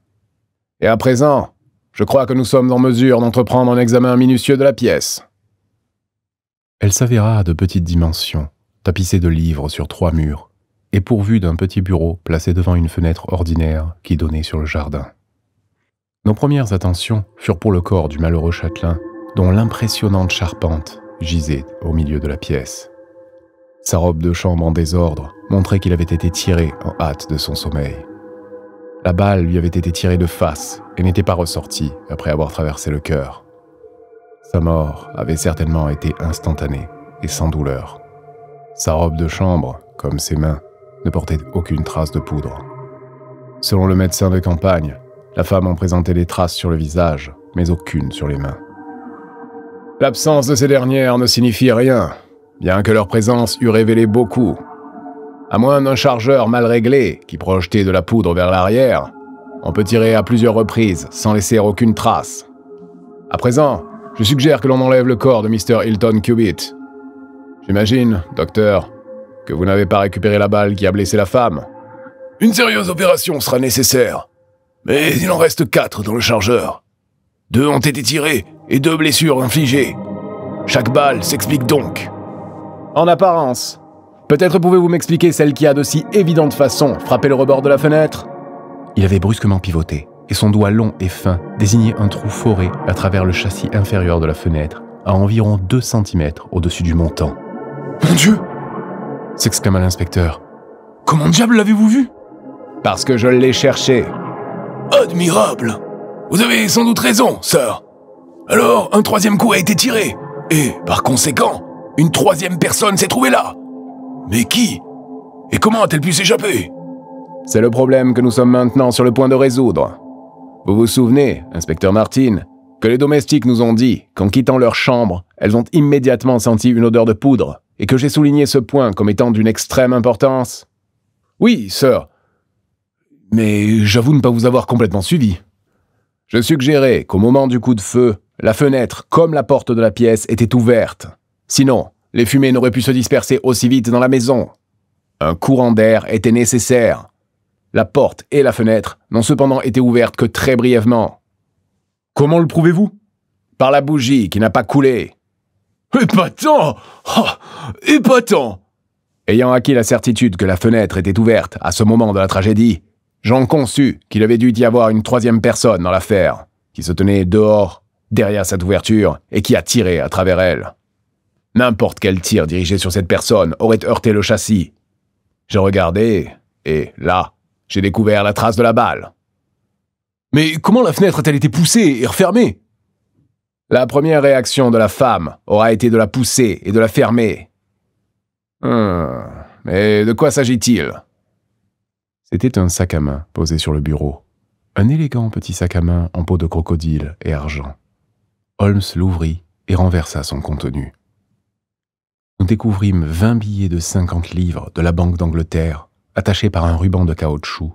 Et à présent, je crois que nous sommes en mesure d'entreprendre un examen minutieux de la pièce. Elle s'avéra de petites dimensions tapissé de livres sur trois murs, et pourvu d'un petit bureau placé devant une fenêtre ordinaire qui donnait sur le jardin. Nos premières attentions furent pour le corps du malheureux châtelain, dont l'impressionnante charpente gisait au milieu de la pièce. Sa robe de chambre en désordre montrait qu'il avait été tiré en hâte de son sommeil. La balle lui avait été tirée de face et n'était pas ressortie après avoir traversé le cœur. Sa mort avait certainement été instantanée et sans douleur. Sa robe de chambre, comme ses mains, ne portait aucune trace de poudre. Selon le médecin de campagne, la femme en présentait des traces sur le visage, mais aucune sur les mains. L'absence de ces dernières ne signifie rien, bien que leur présence eût révélé beaucoup. À moins d'un chargeur mal réglé qui projetait de la poudre vers l'arrière, on peut tirer à plusieurs reprises sans laisser aucune trace. À présent, je suggère que l'on enlève le corps de Mr. Hilton Cubitt J'imagine, docteur, que vous n'avez pas récupéré la balle qui a blessé la femme. Une sérieuse opération sera nécessaire, mais il en reste quatre dans le chargeur. Deux ont été tirés et deux blessures infligées. Chaque balle s'explique donc. En apparence. Peut-être pouvez-vous m'expliquer celle qui a de si évidente façon frappé le rebord de la fenêtre Il avait brusquement pivoté, et son doigt long et fin désignait un trou foré à travers le châssis inférieur de la fenêtre, à environ 2 cm au-dessus du montant. Mon Dieu s'exclama l'inspecteur. Comment diable l'avez-vous vu Parce que je l'ai cherché. Admirable Vous avez sans doute raison, sœur. Alors, un troisième coup a été tiré, et, par conséquent, une troisième personne s'est trouvée là. Mais qui Et comment a-t-elle pu s'échapper C'est le problème que nous sommes maintenant sur le point de résoudre. Vous vous souvenez, inspecteur Martin, que les domestiques nous ont dit qu'en quittant leur chambre, elles ont immédiatement senti une odeur de poudre et que j'ai souligné ce point comme étant d'une extrême importance Oui, sœur. Mais j'avoue ne pas vous avoir complètement suivi. Je suggérais qu'au moment du coup de feu, la fenêtre comme la porte de la pièce étaient ouvertes. Sinon, les fumées n'auraient pu se disperser aussi vite dans la maison. Un courant d'air était nécessaire. La porte et la fenêtre n'ont cependant été ouvertes que très brièvement. Comment le prouvez-vous Par la bougie qui n'a pas coulé. Épatant oh Épatant Ayant acquis la certitude que la fenêtre était ouverte à ce moment de la tragédie, j'en conçus qu'il avait dû y avoir une troisième personne dans l'affaire, qui se tenait dehors, derrière cette ouverture, et qui a tiré à travers elle. N'importe quel tir dirigé sur cette personne aurait heurté le châssis. J'ai regardé, et là, j'ai découvert la trace de la balle. Mais comment la fenêtre a-t-elle été poussée et refermée la première réaction de la femme aura été de la pousser et de la fermer. Hum, mais de quoi s'agit-il C'était un sac à main posé sur le bureau. Un élégant petit sac à main en peau de crocodile et argent. Holmes l'ouvrit et renversa son contenu. Nous découvrîmes vingt billets de cinquante livres de la Banque d'Angleterre, attachés par un ruban de caoutchouc,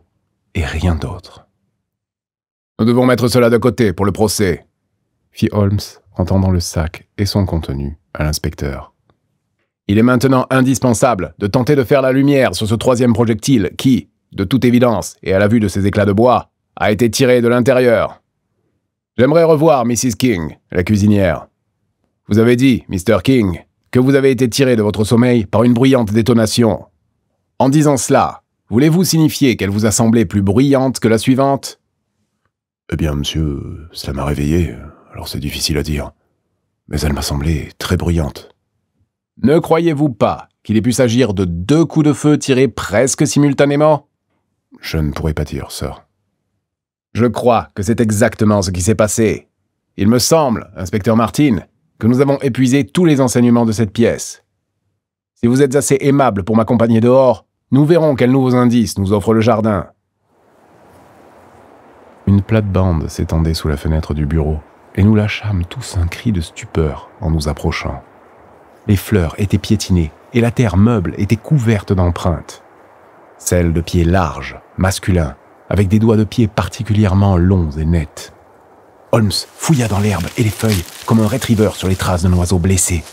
et rien d'autre. Nous devons mettre cela de côté pour le procès, fit Holmes en tendant le sac et son contenu à l'inspecteur. Il est maintenant indispensable de tenter de faire la lumière sur ce troisième projectile qui, de toute évidence et à la vue de ces éclats de bois, a été tiré de l'intérieur. J'aimerais revoir Mrs. King, la cuisinière. Vous avez dit, Mr. King, que vous avez été tiré de votre sommeil par une bruyante détonation. En disant cela, voulez-vous signifier qu'elle vous a semblé plus bruyante que la suivante Eh bien, monsieur, cela m'a réveillé, alors c'est difficile à dire. Mais elle m'a semblé très bruyante. Ne croyez-vous pas qu'il ait pu s'agir de deux coups de feu tirés presque simultanément Je ne pourrais pas dire, sœur. Je crois que c'est exactement ce qui s'est passé. Il me semble, inspecteur Martin, que nous avons épuisé tous les enseignements de cette pièce. Si vous êtes assez aimable pour m'accompagner dehors, nous verrons quels nouveaux indices nous offre le jardin. Une plate-bande s'étendait sous la fenêtre du bureau et nous lâchâmes tous un cri de stupeur en nous approchant. Les fleurs étaient piétinées et la terre meuble était couverte d'empreintes. Celles de pieds larges, masculins, avec des doigts de pied particulièrement longs et nets. Holmes fouilla dans l'herbe et les feuilles comme un retriever sur les traces d'un oiseau blessé.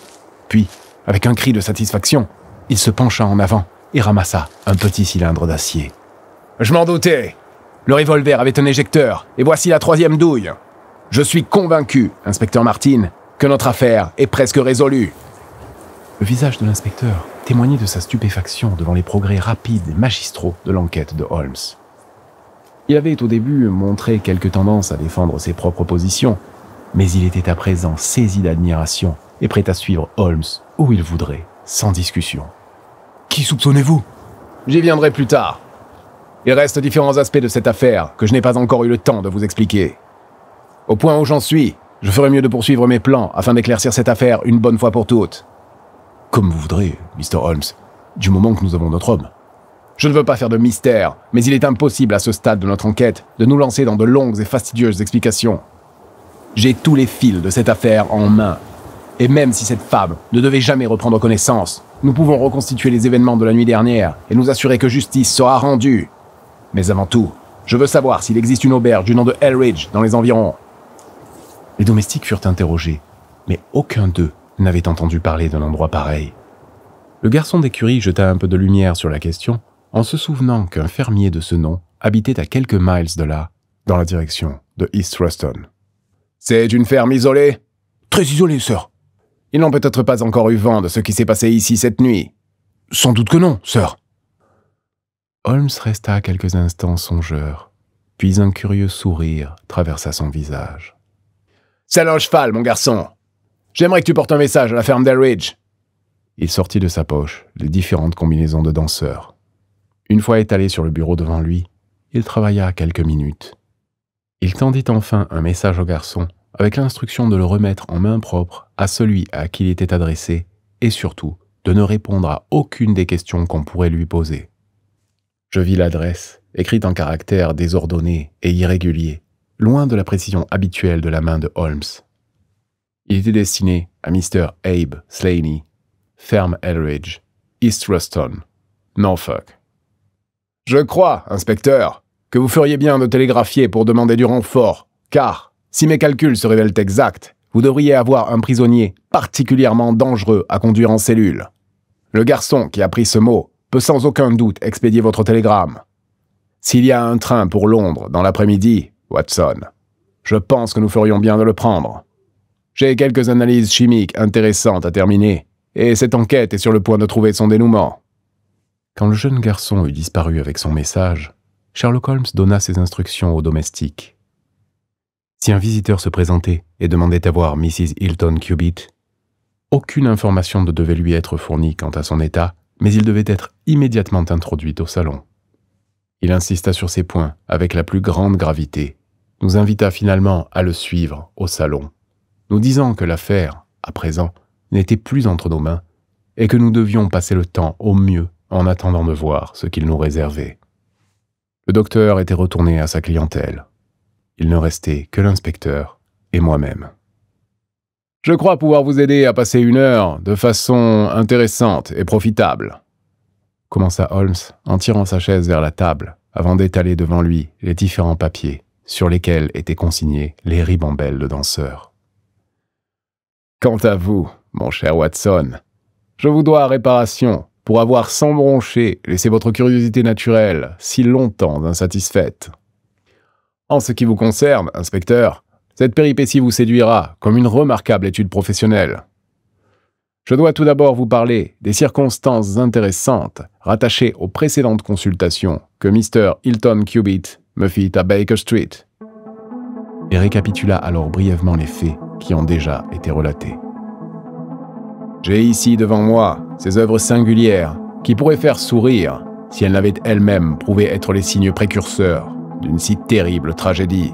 Puis, avec un cri de satisfaction, il se pencha en avant et ramassa un petit cylindre d'acier. Je m'en doutais. Le revolver avait un éjecteur, et voici la troisième douille. Je suis convaincu, inspecteur Martin, que notre affaire est presque résolue. Le visage de l'inspecteur témoignait de sa stupéfaction devant les progrès rapides et magistraux de l'enquête de Holmes. Il avait au début montré quelques tendances à défendre ses propres positions, mais il était à présent saisi d'admiration et prêt à suivre Holmes où il voudrait, sans discussion. Qui soupçonnez-vous J'y viendrai plus tard. Il reste différents aspects de cette affaire que je n'ai pas encore eu le temps de vous expliquer. Au point où j'en suis, je ferai mieux de poursuivre mes plans afin d'éclaircir cette affaire une bonne fois pour toutes. Comme vous voudrez, Mr. Holmes, du moment que nous avons notre homme. Je ne veux pas faire de mystère, mais il est impossible à ce stade de notre enquête de nous lancer dans de longues et fastidieuses explications. J'ai tous les fils de cette affaire en main. Et même si cette femme ne devait jamais reprendre connaissance, nous pouvons reconstituer les événements de la nuit dernière et nous assurer que justice sera rendue. Mais avant tout, je veux savoir s'il existe une auberge du nom de Elridge dans les environs les domestiques furent interrogés, mais aucun d'eux n'avait entendu parler d'un endroit pareil. Le garçon d'écurie jeta un peu de lumière sur la question en se souvenant qu'un fermier de ce nom habitait à quelques miles de là, dans la direction de East Ruston. C'est une ferme isolée Très isolée, sœur. Ils n'ont peut-être pas encore eu vent de ce qui s'est passé ici cette nuit. Sans doute que non, sœur. Holmes resta quelques instants songeur, puis un curieux sourire traversa son visage. « C'est cheval, mon garçon. J'aimerais que tu portes un message à la ferme d'Elridge. Il sortit de sa poche les différentes combinaisons de danseurs. Une fois étalé sur le bureau devant lui, il travailla quelques minutes. Il tendit enfin un message au garçon avec l'instruction de le remettre en main propre à celui à qui il était adressé et surtout de ne répondre à aucune des questions qu'on pourrait lui poser. Je vis l'adresse, écrite en caractères désordonnés et irréguliers, loin de la précision habituelle de la main de Holmes. Il était destiné à Mr. Abe Slaney, ferme Eldridge, East Ruston, Norfolk. Je crois, inspecteur, que vous feriez bien de télégraphier pour demander du renfort, car, si mes calculs se révèlent exacts, vous devriez avoir un prisonnier particulièrement dangereux à conduire en cellule. Le garçon qui a pris ce mot peut sans aucun doute expédier votre télégramme. S'il y a un train pour Londres dans l'après-midi, Watson, je pense que nous ferions bien de le prendre. J'ai quelques analyses chimiques intéressantes à terminer, et cette enquête est sur le point de trouver son dénouement. Quand le jeune garçon eut disparu avec son message, Sherlock Holmes donna ses instructions au domestique. Si un visiteur se présentait et demandait à voir Mrs. Hilton Cubitt, aucune information ne devait lui être fournie quant à son état, mais il devait être immédiatement introduit au salon. Il insista sur ces points avec la plus grande gravité, nous invita finalement à le suivre au salon, nous disant que l'affaire, à présent, n'était plus entre nos mains et que nous devions passer le temps au mieux en attendant de voir ce qu'il nous réservait. Le docteur était retourné à sa clientèle. Il ne restait que l'inspecteur et moi-même. Je crois pouvoir vous aider à passer une heure de façon intéressante et profitable, commença Holmes en tirant sa chaise vers la table avant d'étaler devant lui les différents papiers sur lesquels étaient consignés les ribambelles de danseurs. Quant à vous, mon cher Watson, je vous dois réparation pour avoir sans broncher laissé votre curiosité naturelle si longtemps insatisfaite. En ce qui vous concerne, inspecteur, cette péripétie vous séduira comme une remarquable étude professionnelle. Je dois tout d'abord vous parler des circonstances intéressantes rattachées aux précédentes consultations que Mr. Hilton Cubitt me fit à Baker Street, et récapitula alors brièvement les faits qui ont déjà été relatés. J'ai ici devant moi ces œuvres singulières qui pourraient faire sourire si elles n'avaient elles-mêmes prouvé être les signes précurseurs d'une si terrible tragédie.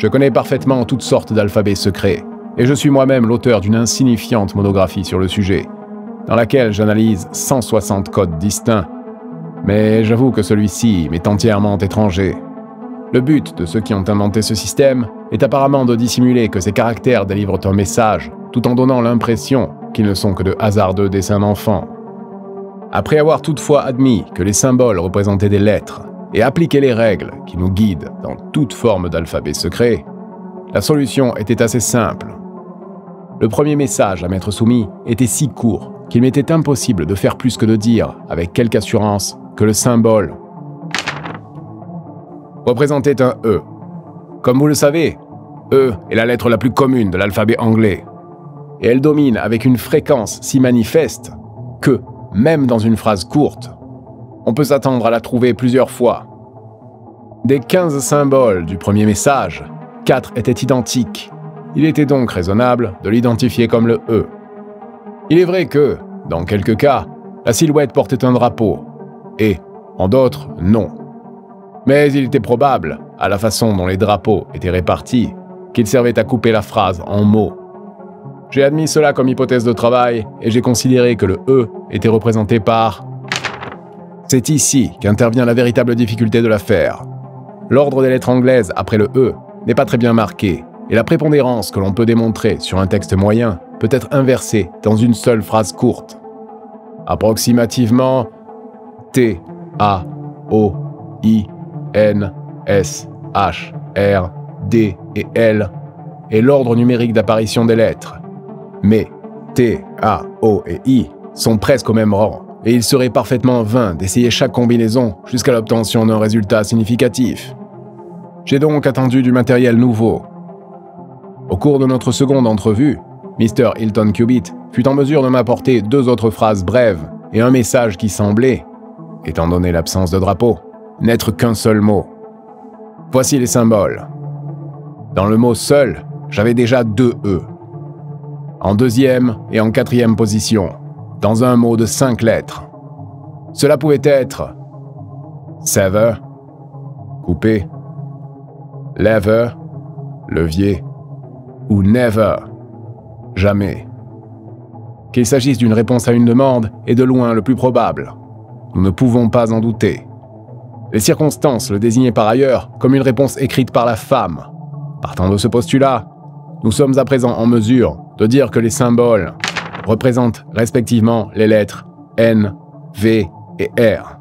Je connais parfaitement toutes sortes d'alphabets secrets, et je suis moi-même l'auteur d'une insignifiante monographie sur le sujet, dans laquelle j'analyse 160 codes distincts mais j'avoue que celui-ci m'est entièrement étranger. Le but de ceux qui ont inventé ce système est apparemment de dissimuler que ces caractères délivrent un message, tout en donnant l'impression qu'ils ne sont que de hasardeux dessins d'enfants. Après avoir toutefois admis que les symboles représentaient des lettres et appliqué les règles qui nous guident dans toute forme d'alphabet secret, la solution était assez simple. Le premier message à m'être soumis était si court qu'il m'était impossible de faire plus que de dire, avec quelque assurance, que le symbole représentait un E. Comme vous le savez, E est la lettre la plus commune de l'alphabet anglais, et elle domine avec une fréquence si manifeste que, même dans une phrase courte, on peut s'attendre à la trouver plusieurs fois. Des 15 symboles du premier message, 4 étaient identiques. Il était donc raisonnable de l'identifier comme le E. Il est vrai que, dans quelques cas, la silhouette portait un drapeau, et, en d'autres, non. Mais il était probable, à la façon dont les drapeaux étaient répartis, qu'il servait à couper la phrase en mots. J'ai admis cela comme hypothèse de travail et j'ai considéré que le E était représenté par... C'est ici qu'intervient la véritable difficulté de l'affaire. L'ordre des lettres anglaises après le E n'est pas très bien marqué, et la prépondérance que l'on peut démontrer sur un texte moyen peut être inversée dans une seule phrase courte. Approximativement, T-A-O-I-N-S-H. R, D et L est l'ordre numérique d'apparition des lettres. Mais T, A, O et I sont presque au même rang, et il serait parfaitement vain d'essayer chaque combinaison jusqu'à l'obtention d'un résultat significatif. J'ai donc attendu du matériel nouveau. Au cours de notre seconde entrevue, Mr. Hilton Cubitt fut en mesure de m'apporter deux autres phrases brèves et un message qui semblait, étant donné l'absence de drapeau, n'être qu'un seul mot. Voici les symboles. Dans le mot seul, j'avais déjà deux E. En deuxième et en quatrième position, dans un mot de cinq lettres. Cela pouvait être Sever, coupé, lever, levier, ou never, jamais. Qu'il s'agisse d'une réponse à une demande est de loin le plus probable. Nous ne pouvons pas en douter. Les circonstances le désignaient par ailleurs comme une réponse écrite par la femme. Partant de ce postulat, nous sommes à présent en mesure de dire que les symboles représentent respectivement les lettres N, V et R.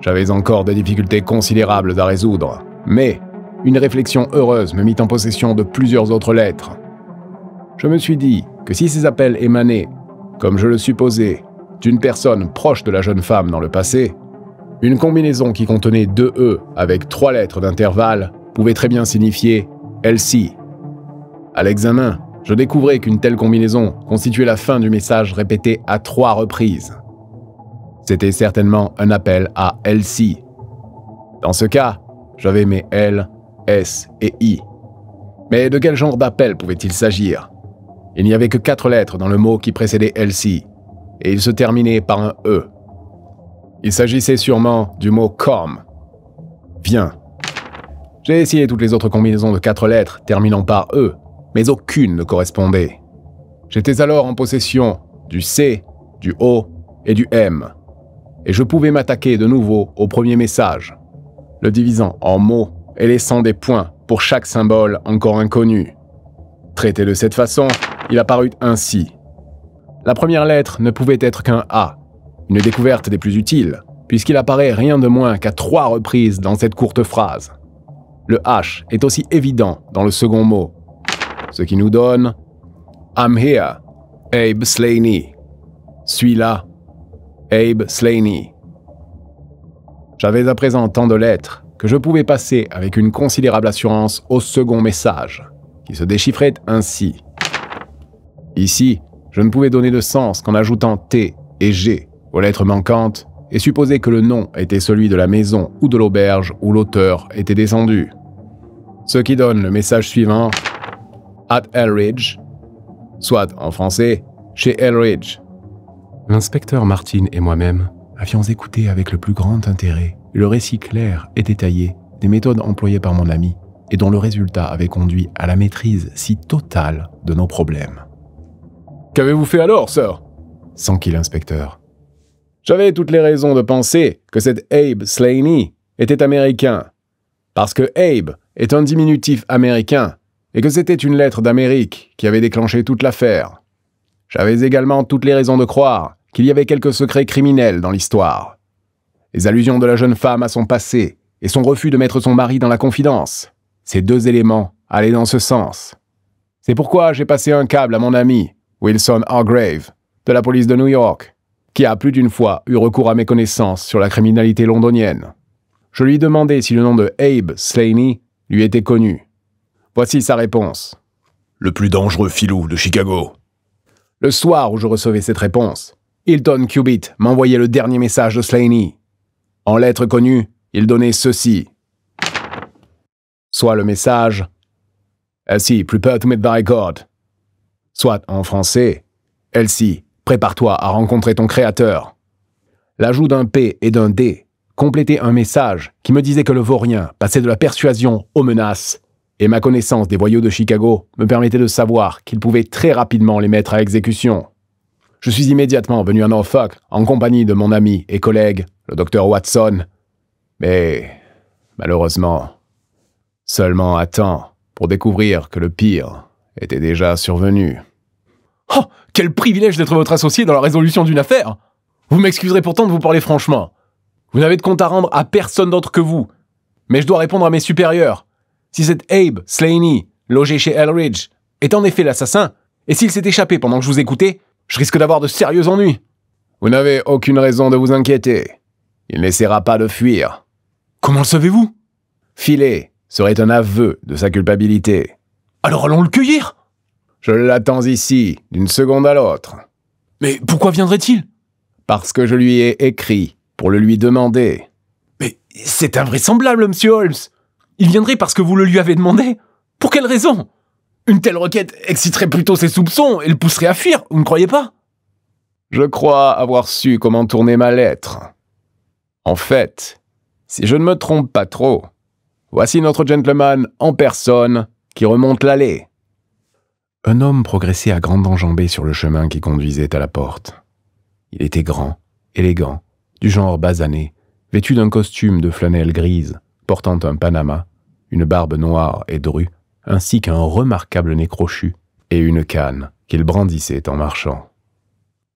J'avais encore des difficultés considérables à résoudre, mais une réflexion heureuse me mit en possession de plusieurs autres lettres. Je me suis dit que si ces appels émanaient, comme je le supposais, d'une personne proche de la jeune femme dans le passé, une combinaison qui contenait deux E avec trois lettres d'intervalle pouvait très bien signifier Elsie. À l'examen, je découvrais qu'une telle combinaison constituait la fin du message répété à trois reprises. C'était certainement un appel à Elsie. Dans ce cas, j'avais mes L, S et I. Mais de quel genre d'appel pouvait-il s'agir Il n'y avait que quatre lettres dans le mot qui précédait Elsie et il se terminait par un E. Il s'agissait sûrement du mot com. Viens. J'ai essayé toutes les autres combinaisons de quatre lettres terminant par E, mais aucune ne correspondait. J'étais alors en possession du C, du O et du M, et je pouvais m'attaquer de nouveau au premier message, le divisant en mots et laissant des points pour chaque symbole encore inconnu. Traité de cette façon, il apparut ainsi la première lettre ne pouvait être qu'un A, une découverte des plus utiles, puisqu'il apparaît rien de moins qu'à trois reprises dans cette courte phrase. Le H est aussi évident dans le second mot, ce qui nous donne I'm here, Abe Slaney. Suis là, Abe Slaney. J'avais à présent tant de lettres que je pouvais passer avec une considérable assurance au second message, qui se déchiffrait ainsi. Ici, je ne pouvais donner de sens qu'en ajoutant T et G aux lettres manquantes et supposer que le nom était celui de la maison ou de l'auberge où l'auteur était descendu. Ce qui donne le message suivant At Elridge, soit en français chez Elridge. L'inspecteur Martin et moi-même avions écouté avec le plus grand intérêt le récit clair et détaillé des méthodes employées par mon ami et dont le résultat avait conduit à la maîtrise si totale de nos problèmes. Qu'avez-vous fait alors, sœur qui l'inspecteur. J'avais toutes les raisons de penser que cet Abe Slaney était américain. Parce que Abe est un diminutif américain et que c'était une lettre d'Amérique qui avait déclenché toute l'affaire. J'avais également toutes les raisons de croire qu'il y avait quelques secrets criminels dans l'histoire. Les allusions de la jeune femme à son passé et son refus de mettre son mari dans la confidence. Ces deux éléments allaient dans ce sens. C'est pourquoi j'ai passé un câble à mon ami Wilson Hargrave, de la police de New York, qui a plus d'une fois eu recours à mes connaissances sur la criminalité londonienne. Je lui demandais si le nom de Abe Slaney lui était connu. Voici sa réponse. Le plus dangereux filou de Chicago. Le soir où je recevais cette réponse, Hilton Cubitt m'envoyait le dernier message de Slaney. En lettres connues, il donnait ceci. Soit le message ainsi prepare to meet thy God soit en français Elsie, prépare-toi à rencontrer ton créateur. L'ajout d'un P et d'un D complétait un message qui me disait que le vaurien passait de la persuasion aux menaces, et ma connaissance des voyous de Chicago me permettait de savoir qu'il pouvait très rapidement les mettre à exécution. Je suis immédiatement venu à Norfolk en compagnie de mon ami et collègue, le docteur Watson, mais malheureusement, seulement à temps pour découvrir que le pire était déjà survenu. Oh, quel privilège d'être votre associé dans la résolution d'une affaire Vous m'excuserez pourtant de vous parler franchement. Vous n'avez de compte à rendre à personne d'autre que vous. Mais je dois répondre à mes supérieurs. Si cet Abe Slaney, logé chez Elridge, est en effet l'assassin, et s'il s'est échappé pendant que je vous écoutais, je risque d'avoir de sérieux ennuis. Vous n'avez aucune raison de vous inquiéter. Il n'essaiera pas de fuir. Comment le savez-vous Filer serait un aveu de sa culpabilité. Alors allons le cueillir je l'attends ici, d'une seconde à l'autre. Mais pourquoi viendrait-il Parce que je lui ai écrit, pour le lui demander. Mais c'est invraisemblable, monsieur Holmes. Il viendrait parce que vous le lui avez demandé. Pour quelle raison Une telle requête exciterait plutôt ses soupçons et le pousserait à fuir, vous ne croyez pas Je crois avoir su comment tourner ma lettre. En fait, si je ne me trompe pas trop, voici notre gentleman en personne qui remonte l'allée un homme progressait à grande enjambée sur le chemin qui conduisait à la porte. Il était grand, élégant, du genre basané, vêtu d'un costume de flanelle grise, portant un panama, une barbe noire et drue, ainsi qu'un remarquable nez crochu et une canne qu'il brandissait en marchant.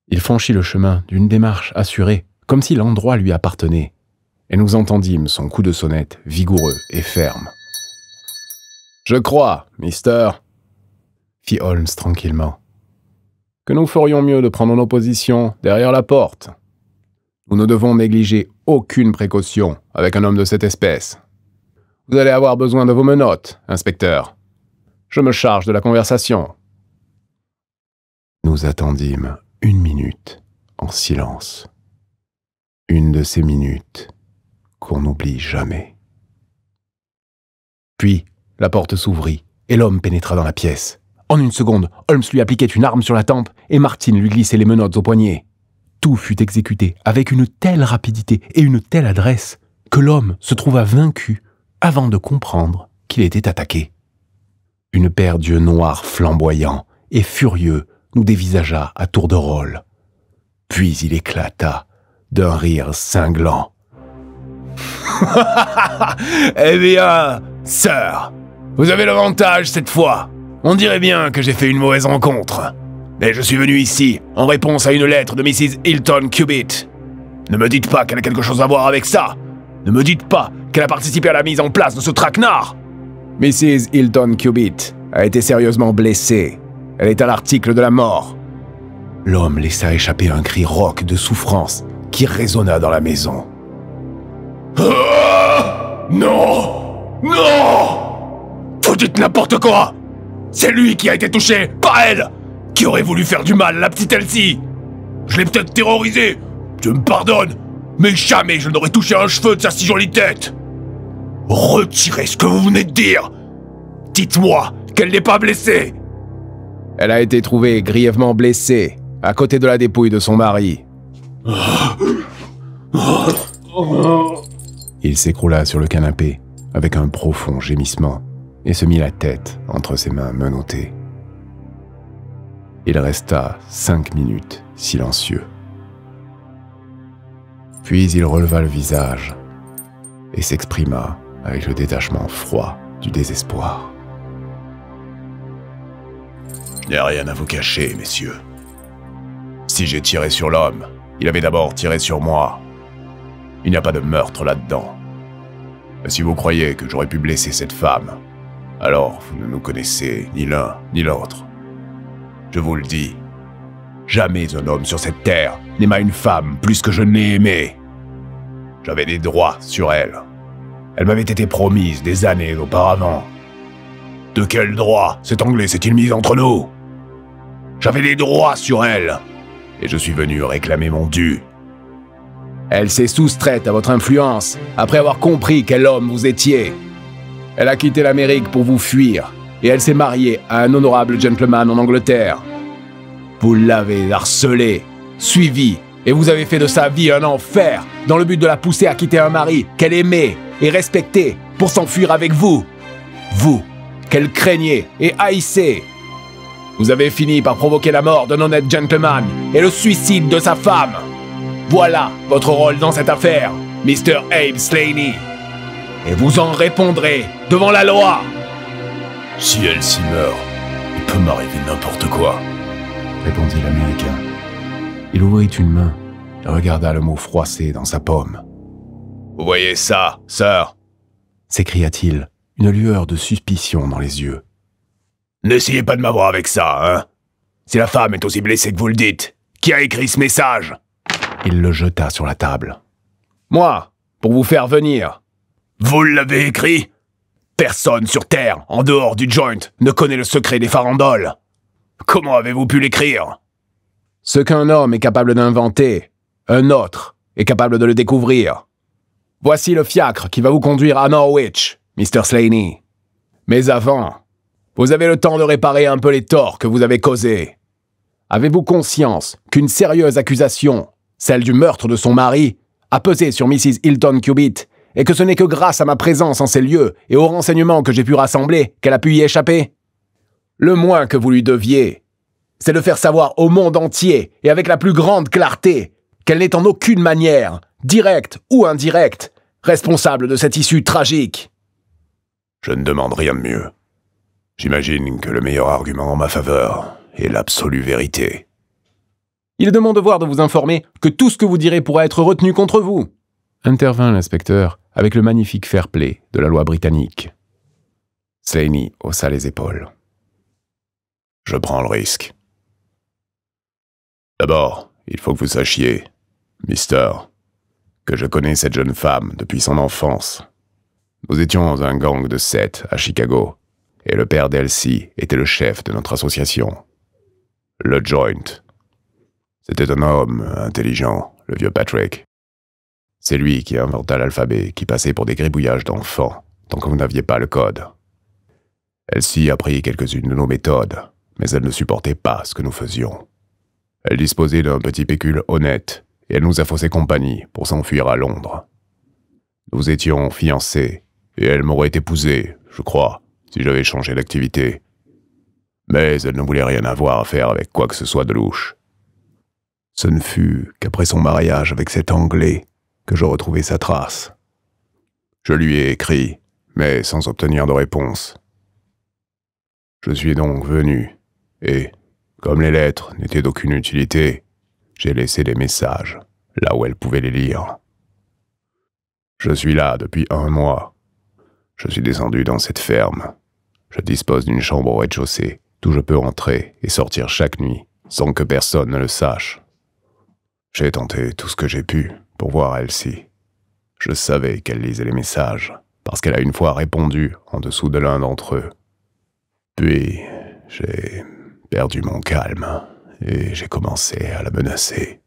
Il franchit le chemin d'une démarche assurée, comme si l'endroit lui appartenait, et nous entendîmes son coup de sonnette vigoureux et ferme. Je crois, mister, fit Holmes tranquillement. Que nous ferions mieux de prendre nos positions derrière la porte. Nous ne devons négliger aucune précaution avec un homme de cette espèce. Vous allez avoir besoin de vos menottes, inspecteur. Je me charge de la conversation. Nous attendîmes une minute en silence. Une de ces minutes qu'on n'oublie jamais. Puis la porte s'ouvrit et l'homme pénétra dans la pièce. En une seconde, Holmes lui appliquait une arme sur la tempe et Martin lui glissait les menottes au poignet. Tout fut exécuté avec une telle rapidité et une telle adresse que l'homme se trouva vaincu avant de comprendre qu'il était attaqué. Une paire d'yeux noirs flamboyants et furieux nous dévisagea à tour de rôle. Puis il éclata d'un rire cinglant. eh bien, sœur, vous avez l'avantage cette fois. On dirait bien que j'ai fait une mauvaise rencontre. Mais je suis venu ici en réponse à une lettre de Mrs. Hilton Cubitt. Ne me dites pas qu'elle a quelque chose à voir avec ça. Ne me dites pas qu'elle a participé à la mise en place de ce traquenard. Mrs. Hilton Cubitt a été sérieusement blessée. Elle est à l'article de la mort. L'homme laissa échapper un cri rauque de souffrance qui résonna dans la maison. Ah non Non Vous dites n'importe quoi c'est lui qui a été touché, pas elle Qui aurait voulu faire du mal à la petite Elsie Je l'ai peut-être terrorisée, Je me pardonne, mais jamais je n'aurais touché un cheveu de sa si jolie tête Retirez ce que vous venez de dire Dites-moi qu'elle n'est pas blessée Elle a été trouvée grièvement blessée, à côté de la dépouille de son mari. Il s'écroula sur le canapé avec un profond gémissement et se mit la tête entre ses mains menottées. Il resta cinq minutes silencieux. Puis il releva le visage et s'exprima avec le détachement froid du désespoir. Il n'y a rien à vous cacher, messieurs. Si j'ai tiré sur l'homme, il avait d'abord tiré sur moi. Il n'y a pas de meurtre là-dedans. Si vous croyez que j'aurais pu blesser cette femme, alors vous ne nous connaissez ni l'un ni l'autre. Je vous le dis, jamais un homme sur cette terre n'aima une femme plus que je n'ai aimé. J'avais des droits sur elle. Elle m'avait été promise des années auparavant. De quel droit cet Anglais s'est-il mis entre nous J'avais des droits sur elle, et je suis venu réclamer mon dû. Elle s'est soustraite à votre influence après avoir compris quel homme vous étiez. Elle a quitté l'Amérique pour vous fuir, et elle s'est mariée à un honorable gentleman en Angleterre. Vous l'avez harcelée, suivie, et vous avez fait de sa vie un enfer, dans le but de la pousser à quitter un mari qu'elle aimait et respectait pour s'enfuir avec vous. Vous, qu'elle craignait et haïssait. Vous avez fini par provoquer la mort d'un honnête gentleman et le suicide de sa femme. Voilà votre rôle dans cette affaire, Mr. Abe Slaney et vous en répondrez devant la loi. Si elle s'y meurt, il peut m'arriver n'importe quoi, répondit l'Américain. Il ouvrit une main et regarda le mot froissé dans sa paume. Vous voyez ça, sœur s'écria-t-il, une lueur de suspicion dans les yeux. N'essayez pas de m'avoir avec ça, hein Si la femme est aussi blessée que vous le dites, qui a écrit ce message Il le jeta sur la table. Moi, pour vous faire venir, vous l'avez écrit Personne sur Terre, en dehors du joint, ne connaît le secret des farandoles. Comment avez-vous pu l'écrire Ce qu'un homme est capable d'inventer, un autre est capable de le découvrir. Voici le fiacre qui va vous conduire à Norwich, Mr. Slaney. Mais avant, vous avez le temps de réparer un peu les torts que vous avez causés. Avez-vous conscience qu'une sérieuse accusation, celle du meurtre de son mari, a pesé sur Mrs. Hilton Cubitt et que ce n'est que grâce à ma présence en ces lieux et aux renseignements que j'ai pu rassembler qu'elle a pu y échapper Le moins que vous lui deviez, c'est de faire savoir au monde entier et avec la plus grande clarté qu'elle n'est en aucune manière, directe ou indirecte, responsable de cette issue tragique. Je ne demande rien de mieux. J'imagine que le meilleur argument en ma faveur est l'absolue vérité. Il est de mon devoir de vous informer que tout ce que vous direz pourra être retenu contre vous, intervint l'inspecteur, avec le magnifique fair play de la loi britannique. Slaney haussa les épaules. Je prends le risque. D'abord, il faut que vous sachiez, Mister, que je connais cette jeune femme depuis son enfance. Nous étions un gang de sept à Chicago, et le père d'Elsie était le chef de notre association. Le Joint. C'était un homme intelligent, le vieux Patrick. C'est lui qui inventa l'alphabet, qui passait pour des gribouillages d'enfants, tant que vous n'aviez pas le code. Elle s'y apprit quelques-unes de nos méthodes, mais elle ne supportait pas ce que nous faisions. Elle disposait d'un petit pécule honnête, et elle nous a faussé compagnie pour s'enfuir à Londres. Nous étions fiancés, et elle m'aurait épousé, je crois, si j'avais changé d'activité. Mais elle ne voulait rien avoir à faire avec quoi que ce soit de louche. Ce ne fut qu'après son mariage avec cet Anglais que je retrouvais sa trace. Je lui ai écrit, mais sans obtenir de réponse. Je suis donc venu, et, comme les lettres n'étaient d'aucune utilité, j'ai laissé les messages, là où elle pouvait les lire. Je suis là depuis un mois. Je suis descendu dans cette ferme. Je dispose d'une chambre au rez-de-chaussée, d'où je peux entrer et sortir chaque nuit, sans que personne ne le sache. J'ai tenté tout ce que j'ai pu pour voir Elsie. Je savais qu'elle lisait les messages, parce qu'elle a une fois répondu en dessous de l'un d'entre eux. Puis, j'ai perdu mon calme et j'ai commencé à la menacer.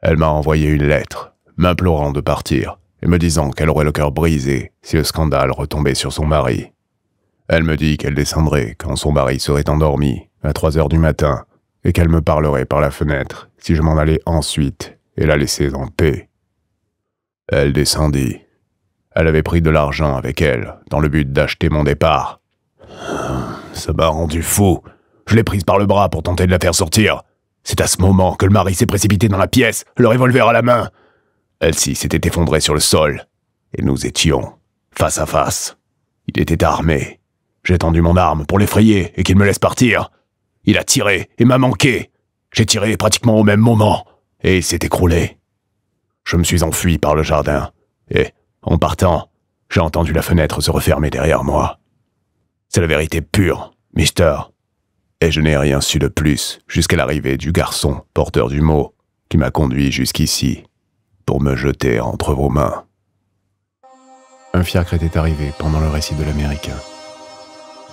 Elle m'a envoyé une lettre, m'implorant de partir et me disant qu'elle aurait le cœur brisé si le scandale retombait sur son mari. Elle me dit qu'elle descendrait quand son mari serait endormi, à 3 heures du matin, et qu'elle me parlerait par la fenêtre si je m'en allais ensuite et la laisser en paix. Elle descendit. Elle avait pris de l'argent avec elle, dans le but d'acheter mon départ. Ça m'a rendu fou. Je l'ai prise par le bras pour tenter de la faire sortir. C'est à ce moment que le mari s'est précipité dans la pièce, le revolver à la main. Elle-ci s'était effondrée sur le sol, et nous étions face à face. Il était armé. J'ai tendu mon arme pour l'effrayer et qu'il me laisse partir. Il a tiré et m'a manqué. J'ai tiré pratiquement au même moment et il s'est écroulé. Je me suis enfui par le jardin, et, en partant, j'ai entendu la fenêtre se refermer derrière moi. C'est la vérité pure, mister. Et je n'ai rien su de plus jusqu'à l'arrivée du garçon porteur du mot qui m'a conduit jusqu'ici pour me jeter entre vos mains. Un fiacre était arrivé pendant le récit de l'Américain.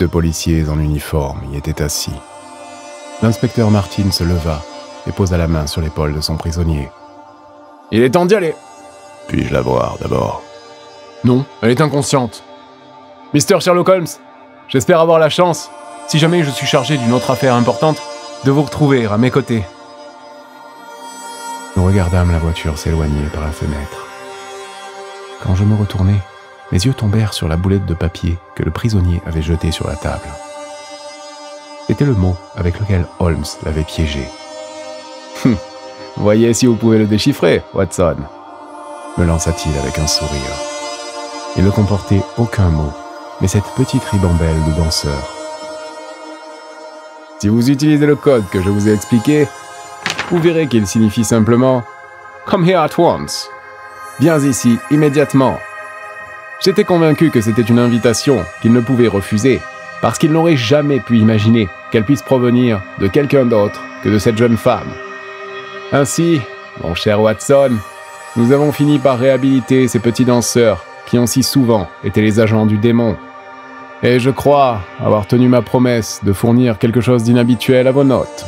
Deux policiers en uniforme y étaient assis. L'inspecteur Martin se leva et posa la main sur l'épaule de son prisonnier. Il est temps d'y aller. Puis-je la voir d'abord Non, elle est inconsciente. Mister Sherlock Holmes, j'espère avoir la chance, si jamais je suis chargé d'une autre affaire importante, de vous retrouver à mes côtés. Nous regardâmes la voiture s'éloigner par la fenêtre. Quand je me retournai, mes yeux tombèrent sur la boulette de papier que le prisonnier avait jetée sur la table. C'était le mot avec lequel Holmes l'avait piégé. Voyez si vous pouvez le déchiffrer, Watson, me lança-t-il avec un sourire. Il ne comportait aucun mot, mais cette petite ribambelle de danseurs. Si vous utilisez le code que je vous ai expliqué, vous verrez qu'il signifie simplement Come here at once. Viens ici immédiatement. J'étais convaincu que c'était une invitation qu'il ne pouvait refuser, parce qu'il n'aurait jamais pu imaginer qu'elle puisse provenir de quelqu'un d'autre que de cette jeune femme. Ainsi, mon cher Watson, nous avons fini par réhabiliter ces petits danseurs qui ont si souvent été les agents du démon. Et je crois avoir tenu ma promesse de fournir quelque chose d'inhabituel à vos notes.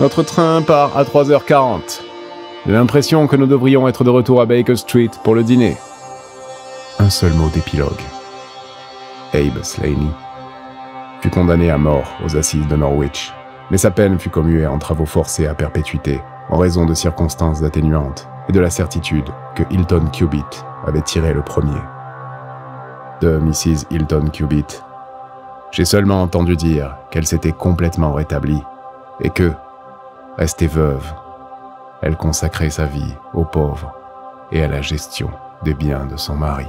Notre train part à 3h40. J'ai l'impression que nous devrions être de retour à Baker Street pour le dîner. Un seul mot d'épilogue. Abe Slaney fut condamné à mort aux assises de Norwich mais sa peine fut commuée en travaux forcés à perpétuité, en raison de circonstances atténuantes et de la certitude que Hilton Cubitt avait tiré le premier. De Mrs. Hilton Cubitt, j'ai seulement entendu dire qu'elle s'était complètement rétablie et que, restée veuve, elle consacrait sa vie aux pauvres et à la gestion des biens de son mari.